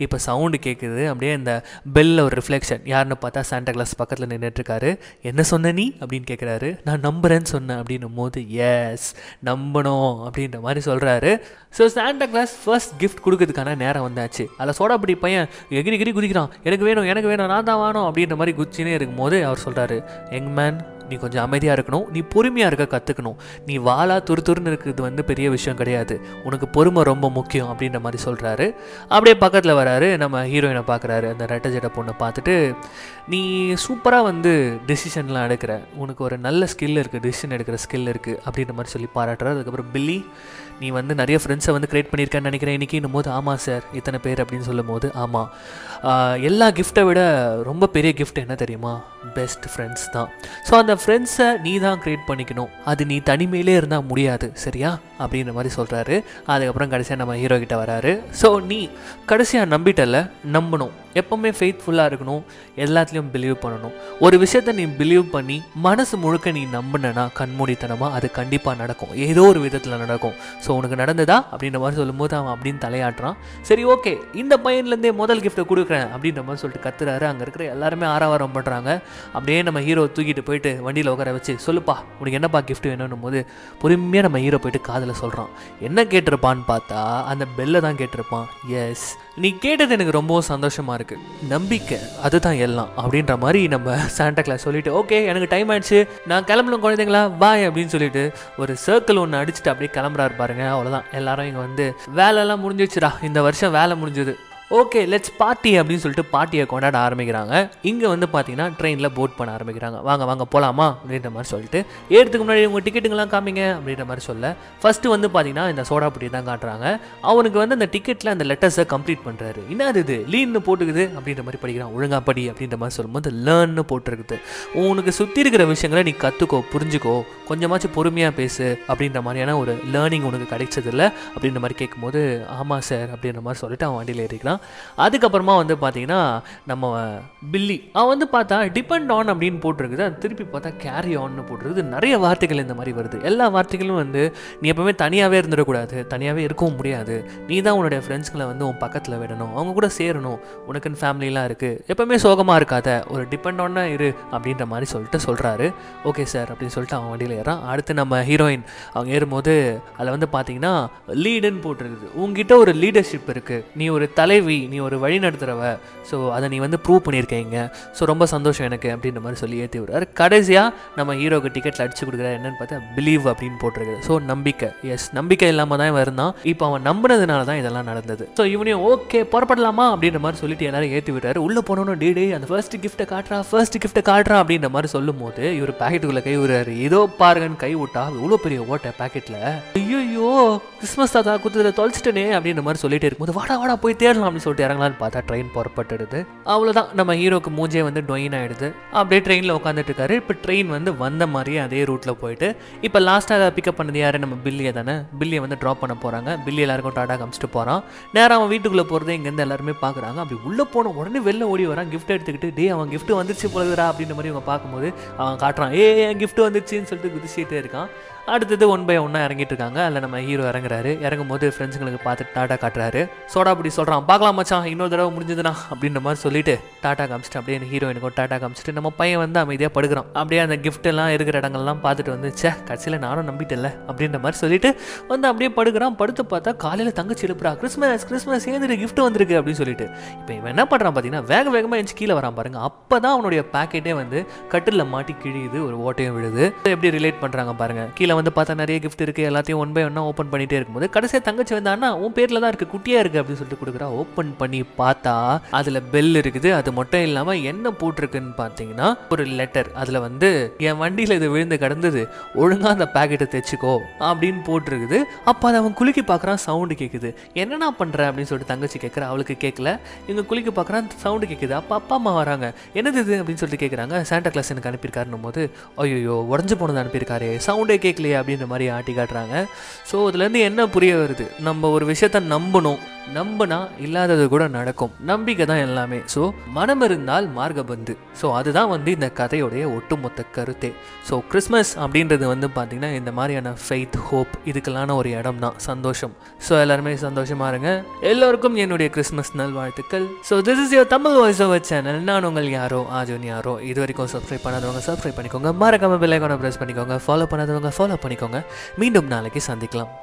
இப்போ சவுண்டு கேட்குது அப்படியே இந்த பெல்ல ஒரு ரிஃப்ளெக்ஷன் யார் யாருன்னு பார்த்தா சாண்டா கிளாஸ் பக்கத்தில் நின்றுட்டுருக்காரு என்ன சொன்ன நீ அப்படின்னு கேட்குறாரு நான் நம்புகிறேன்னு சொன்னேன் அப்படின்னும் போது எஸ் நம்பணும் அப்படின்ற மாதிரி சொல்கிறாரு so Santa Claus first gift கொடுக்கறதுக்கான நேரம் வந்தாச்சு அதில் சோடாப்படி பையன் எகிரி எகிரி குதிக்கிறான் எனக்கு வேணும் எனக்கு வேணும் நான் தான் வேணும் அப்படின்ற மாதிரி குச்சினே இருக்கும்போது அவர் சொல்கிறாரு யங் மேன் நீ கொஞ்சம் அமைதியாக இருக்கணும் நீ பொறுமையாக இருக்க கற்றுக்கணும் நீ வாழா துரு துருன்னு இருக்கிறது வந்து பெரிய விஷயம் கிடையாது உனக்கு பொறுமை ரொம்ப முக்கியம் அப்படின்ற மாதிரி சொல்கிறாரு அப்படியே பக்கத்தில் வராரு நம்ம ஹீரோயினை பார்க்குறாரு அந்த ரெட்ட ஜெட பொண்ணை பார்த்துட்டு நீ சூப்பராக வந்து டெசிஷன்லாம் எடுக்கிற உனக்கு ஒரு நல்ல ஸ்கில் இருக்குது டெசிஷன் எடுக்கிற ஸ்கில் இருக்குது அப்படின்ற மாதிரி சொல்லி பாராட்டுறாரு அதுக்கப்புறம் பில்லி நீ வந்து நிறைய ஃப்ரெண்ட்ஸை வந்து க்ரியேட் பண்ணியிருக்கேன்னு நினைக்கிறேன் இன்றைக்கின்னும் போது ஆமாம் சார் இத்தனை பேர் அப்படின்னு சொல்லும் போது ஆமாம் எல்லா கிஃப்ட்டை விட ரொம்ப பெரிய கிஃப்ட் என்ன தெரியுமா பெஸ்ட் ஃப்ரெண்ட்ஸ் தான் ஸோ அந்த ஃப்ரெண்ட்ஸை நீ தான் க்ரியேட் பண்ணிக்கணும் அது நீ தனிமையிலே இருந்தால் முடியாது சரியா அப்படின்ற மாதிரி சொல்கிறாரு அதுக்கப்புறம் கடைசியாக நம்ம ஹீரோ கிட்ட வராரு ஸோ நீ கடைசியாக நம்பிட்டல நம்பணும் எப்போவுமே ஃபெய்த்ஃபுல்லாக இருக்கணும் எல்லாத்துலேயும் பிலீவ் பண்ணணும் ஒரு விஷயத்த நீ பிலீவ் பண்ணி மனசு முழுக்க நீ நம்பினா கண்மூடித்தனமாக அது கண்டிப்பாக நடக்கும் ஏதோ ஒரு விதத்தில் நடக்கும் ஸோ உனக்கு நடந்ததா அப்படின்ற மாதிரி சொல்லும்போது அவன் அப்படின்னு தலையாட்டுறான் சரி ஓகே இந்த பையன்லேருந்தே முதல் கிஃப்ட்டை கொடுக்குறேன் அப்படின்ற மாதிரி சொல்லிட்டு கத்துறாரு அங்கே இருக்கிற எல்லாருமே ஆரவாரம் பண்ணுறாங்க அப்படியே நம்ம ஹீரோ தூக்கிட்டு போயிட்டு வண்டியில் உட்கார வச்சு சொல்லுப்பா உனக்கு என்னப்பா கிஃப்ட் வேணும்னு போது பொறுமையாக நம்ம ஹீரோ போயிட்டு காதில் சொல்கிறான் என்ன கேட்டிருப்பான்னு பார்த்தா அந்த பெல்லை தான் கேட்டிருப்பான் எஸ் நீ கேட்டது எனக்கு ரொம்பவும் சந்தோஷமாக இருக்குது இருக்கு நம்பிக்கை அதுதான் எல்லாம் அப்படின்ற மாதிரி நம்ம சாண்டா கிளாஸ் சொல்லிட்டு ஓகே எனக்கு டைம் ஆயிடுச்சு நான் கிளம்பணும் குழந்தைங்களா பாய் அப்படின்னு சொல்லிட்டு ஒரு சர்க்கிள் ஒன்று அடிச்சுட்டு அப்படியே கிளம்புறாரு பாருங்க அவ்வளோதான் எல்லாரும் இங்கே வந்து வேலைலாம் முடிஞ்சிச்சுடா இந்த வருஷம் வேலை முடிஞ்சது ஓகே லெட்ஸ் பார்ட்டி அப்படின்னு சொல்லிட்டு பார்ட்டியை கொண்டாட ஆரம்பிக்கிறாங்க இங்கே வந்து பார்த்தீங்கன்னா ட்ரெயினில் போட் பண்ண ஆரம்பிக்கிறாங்க வாங்க வாங்க போகலாமா அப்படின்ற மாதிரி சொல்லிட்டு ஏறதுக்கு முன்னாடி உங்கள் டிக்கெட்டுங்கெல்லாம் காமிங்க அப்படின்ற மாதிரி சொல்ல ஃபஸ்ட்டு வந்து பார்த்தீங்கன்னா இந்த சோடா புட்டி தான் காட்டுறாங்க அவனுக்கு வந்து அந்த டிக்கெட்டில் அந்த லெட்டர்ஸை கம்ப்ளீட் பண்ணுறாரு என்ன இது லீன்னு போட்டுக்குது அப்படின்ற மாதிரி படிக்கிறான் ஒழுங்கா படி அப்படின்ற மாதிரி சொல்லும்போது லேர்ன்னு போட்டிருக்குது உனக்கு சுற்றி இருக்கிற விஷயங்களை நீ கற்றுக்கோ புரிஞ்சுக்கோ கொஞ்சமாச்சும் பொறுமையாக பேசு அப்படின்ற மாதிரியான ஒரு லேர்னிங் உனக்கு கிடைச்சதில்ல அப்படின்ற மாதிரி கேட்கும்போது ஆமாம் சார் அப்படின்ற மாதிரி சொல்லிட்டு அவன் வண்டியில் ஏறிக்கலாம் தான் அதுக்கப்புறமா வந்து பார்த்தீங்கன்னா நம்ம பில்லி அவன் வந்து பார்த்தா டிபெண்ட் ஆன் அப்படின்னு போட்டிருக்குது அது திருப்பி பார்த்தா கேரி ஆன்னு போட்டிருக்குது நிறைய வார்த்தைகள் இந்த மாதிரி வருது எல்லா வார்த்தைகளும் வந்து நீ எப்போவுமே தனியாகவே இருந்துடக்கூடாது தனியாகவே இருக்கவும் முடியாது நீ தான் உன்னுடைய ஃப்ரெண்ட்ஸ்களை வந்து உன் பக்கத்தில் விடணும் அவங்க கூட சேரணும் உனக்குன்னு ஃபேமிலிலாம் இருக்குது எப்போவுமே சோகமாக இருக்காத ஒரு டிபெண்ட் ஆனாக இரு அப்படின்ற மாதிரி சொல்லிட்டு சொல்கிறாரு ஓகே சார் அப்படின்னு சொல்லிட்டு அவன் வண்டியில் ஏறான் அடுத்து நம்ம ஹீரோயின் அவங்க ஏறும்போது அதில் வந்து பார்த்தீங்கன்னா லீடுன்னு போட்டிருக்குது உங்ககிட்ட ஒரு லீடர்ஷிப் இருக்குது நீ ஒரு தலை வி நீ ஒரு வழி நடத்துகிறவ ஸோ அதை நீ வந்து ப்ரூவ் பண்ணியிருக்கீங்க ஸோ ரொம்ப சந்தோஷம் எனக்கு அப்படின்ற மாதிரி சொல்லி ஏற்றி விடுறாரு கடைசியாக நம்ம ஹீரோக்கு டிக்கெட்டில் அடிச்சு கொடுக்குறாரு என்னென்னு பார்த்தா பிலீவ் அப்படின்னு போட்டிருக்கு ஸோ நம்பிக்கை எஸ் நம்பிக்கை இல்லாமல் தான் இருந்தான் இப்போ அவன் நம்பினதுனால தான் இதெல்லாம் நடந்தது ஸோ இவனையும் ஓகே புறப்படலாமா அப்படின்ற மாதிரி சொல்லிட்டு எல்லாரும் ஏற்றி விடுறாரு உள்ளே போனோன்னு டே அந்த ஃபர்ஸ்ட் கிஃப்ட்டை காட்டுறா ஃபர்ஸ்ட் கிஃப்ட்டை காட்டுறா அப்படின்ற மாதிரி சொல்லும் போது இவர் பேக்கெட்டுக்குள்ளே கை விடுறாரு ஏதோ பாருங்கன்னு கை விட்டா இவ்வளோ பெரிய ஓட்டை பேக்கெட்டில் ஐயோ கிறிஸ்மஸ் தாத்தா குத்துதில் தொலைச்சிட்டனே அப்படின்ற மாதிரி சொல்லிட்டு இருக்கும்போது வாடா வாடா போய் தேடலாம் அப்படின்னு சொல்லிட்டு இறங்கலான்னு பார்த்தா ட்ரெயின் புறப்பட்டுடுது அவ்வளோதான் நம்ம ஹீரோக்கு மூஞ்சே வந்து டொயின் ஆகிடுது அப்படியே ட்ரெயினில் உட்காந்துட்டு இருக்காரு இப்போ ட்ரெயின் வந்து வந்த மாதிரியே அதே ரூட்டில் போயிட்டு இப்போ லாஸ்ட்டாக பிக்கப் பண்ணது யார் நம்ம பில்லியை தானே பில்லியை வந்து ட்ராப் பண்ண போகிறாங்க பில்லி எல்லாருக்கும் டாடா காமிச்சிட்டு போகிறான் நேரம் அவன் வீட்டுக்குள்ளே போகிறது இங்கேருந்து எல்லாருமே பார்க்குறாங்க அப்படி உள்ளே போன உடனே வெளில ஓடி வரான் கிஃப்ட் எடுத்துக்கிட்டு டே அவன் கிஃப்ட் வந்துருச்சு போலதுடா அப்படின்ற மாதிரி அவங்க பார்க்கும்போது அவன் காட்டுறான் ஏ என் கிஃப்ட் வந்துருச்சுன்னு சொல்லிட்டு குதிச்சிட்டே இருக்கான் அடுத்தது ஒன் பை ஒன்னாக இறங்கிட்டு இருக்காங்க அதில் நம்ம ஹீரோ இறங்குறாரு இறங்கும் போது ஃப்ரெண்ட்ஸுங்களுக்கு பார்த்து டாட்டா காட்டுறாரு சோடா அப்படி சொல்கிறான் பார்க்கலாம் மச்சான் இன்னொரு தடவை முடிஞ்சதுனா அப்படின்ற மாதிரி சொல்லிட்டு டாட்டா காமிச்சிட்டு அப்படியே ஹீரோயினுக்கும் டாட்டா காமிச்சிட்டு நம்ம பையன் வந்து அமைதியாக படுக்கிறான் அப்படியே அந்த கிஃப்ட் எல்லாம் இருக்கிற இடங்கள்லாம் பார்த்துட்டு வந்து சே கடைசியில் நானும் நம்பிட்டல அப்படின்ற மாதிரி சொல்லிட்டு வந்து அப்படியே படுக்கிறான் படுத்து பார்த்தா காலையில் தங்கச்சி எழுப்புறா கிறிஸ்மஸ் கிறிஸ்மஸ் சேர்ந்துட்டு கிஃப்ட் வந்திருக்கு அப்படின்னு சொல்லிட்டு இப்போ இவன் என்ன பண்ணுறான் பார்த்தீங்கன்னா வேக வேகமாக எஞ்சி கீழே வரான் பாருங்க அப்போ தான் அவனுடைய பேக்கெட்டே வந்து கட்டிலில் மாட்டி கிழியுது ஒரு ஓட்டையும் விழுது எப்படி ரிலேட் பண்ணுறாங்க பாருங்க கீழே வந்து பார்த்தா நிறைய கிஃப்ட் இருக்குது எல்லாத்தையும் ஒன் பை ஒன்னாக ஓப்பன் பண்ணிகிட்டே இருக்கும்போது கடைசியாக தங்கச்சி வந்தான்னா உன் பேரில் தான் இருக்குது குட்டியாக இருக்குது அப்படின்னு சொல்லிட்டு கொடுக்குறா ஓப்பன் பண்ணி பார்த்தா அதில் பெல் இருக்குது அது மட்டும் இல்லாமல் என்ன போட்டிருக்குன்னு பார்த்தீங்கன்னா ஒரு லெட்டர் அதில் வந்து என் வண்டியில் இது விழுந்து கிடந்தது ஒழுங்காக அந்த பேக்கெட்டை தைச்சிக்கோ அப்படின்னு போட்டிருக்குது அப்போ அதை அவன் குலுக்கி பார்க்குறான் சவுண்டு கேட்குது என்னென்ன பண்ணுறேன் அப்படின்னு சொல்லிட்டு தங்கச்சி கேட்குற அவளுக்கு கேட்கல இவங்க குளிக்க பார்க்குறான் சவுண்டு கேட்குது அப்போ அப்பா அம்மா வராங்க என்னது இது அப்படின்னு சொல்லிட்டு கேட்குறாங்க சாண்டா கிளாஸ் எனக்கு அனுப்பியிருக்காருன்னும் போது ஐயோ உடஞ்சு போனது அனுப்பியிருக்காரு சவுண்டே கேட்கல இல்லையா அப்படின்ற மாதிரி ஆட்டி காட்டுறாங்க ஸோ இதுலேருந்து என்ன புரிய வருது நம்ம ஒரு விஷயத்த நம்பணும் நம்பினா இல்லாதது கூட நடக்கும் நம்பிக்கை தான் எல்லாமே ஸோ மனம் இருந்தால் பந்து ஸோ அதுதான் வந்து இந்த கதையுடைய ஒட்டுமொத்த கருத்தே ஸோ கிறிஸ்மஸ் அப்படின்றது வந்து பார்த்திங்கன்னா இந்த மாதிரியான ஃபெய்த் ஹோப் இதுக்கெல்லான ஒரு இடம் தான் சந்தோஷம் ஸோ எல்லாருமே சந்தோஷமாக இருங்க எல்லோருக்கும் என்னுடைய கிறிஸ்மஸ் நல் வாழ்த்துக்கள் so this is your Tamil voice over channel நான் உங்கள் யாரோ ஆஜோன் யாரோ இது வரைக்கும் சப்ஸ்கிரைப் பண்ணாதவங்க சப்ஸ்கிரைப் பண்ணிக்கோங்க மறக்காம பிள்ளைக்கான ப்ரெஸ் பண்ணிக்கோங்க ஃபாலோ பண்ணாதவங்க ஃபாலோ பண்ணிக்கோங்க மீண்டும் நாளைக்கு சந்திக்கலாம்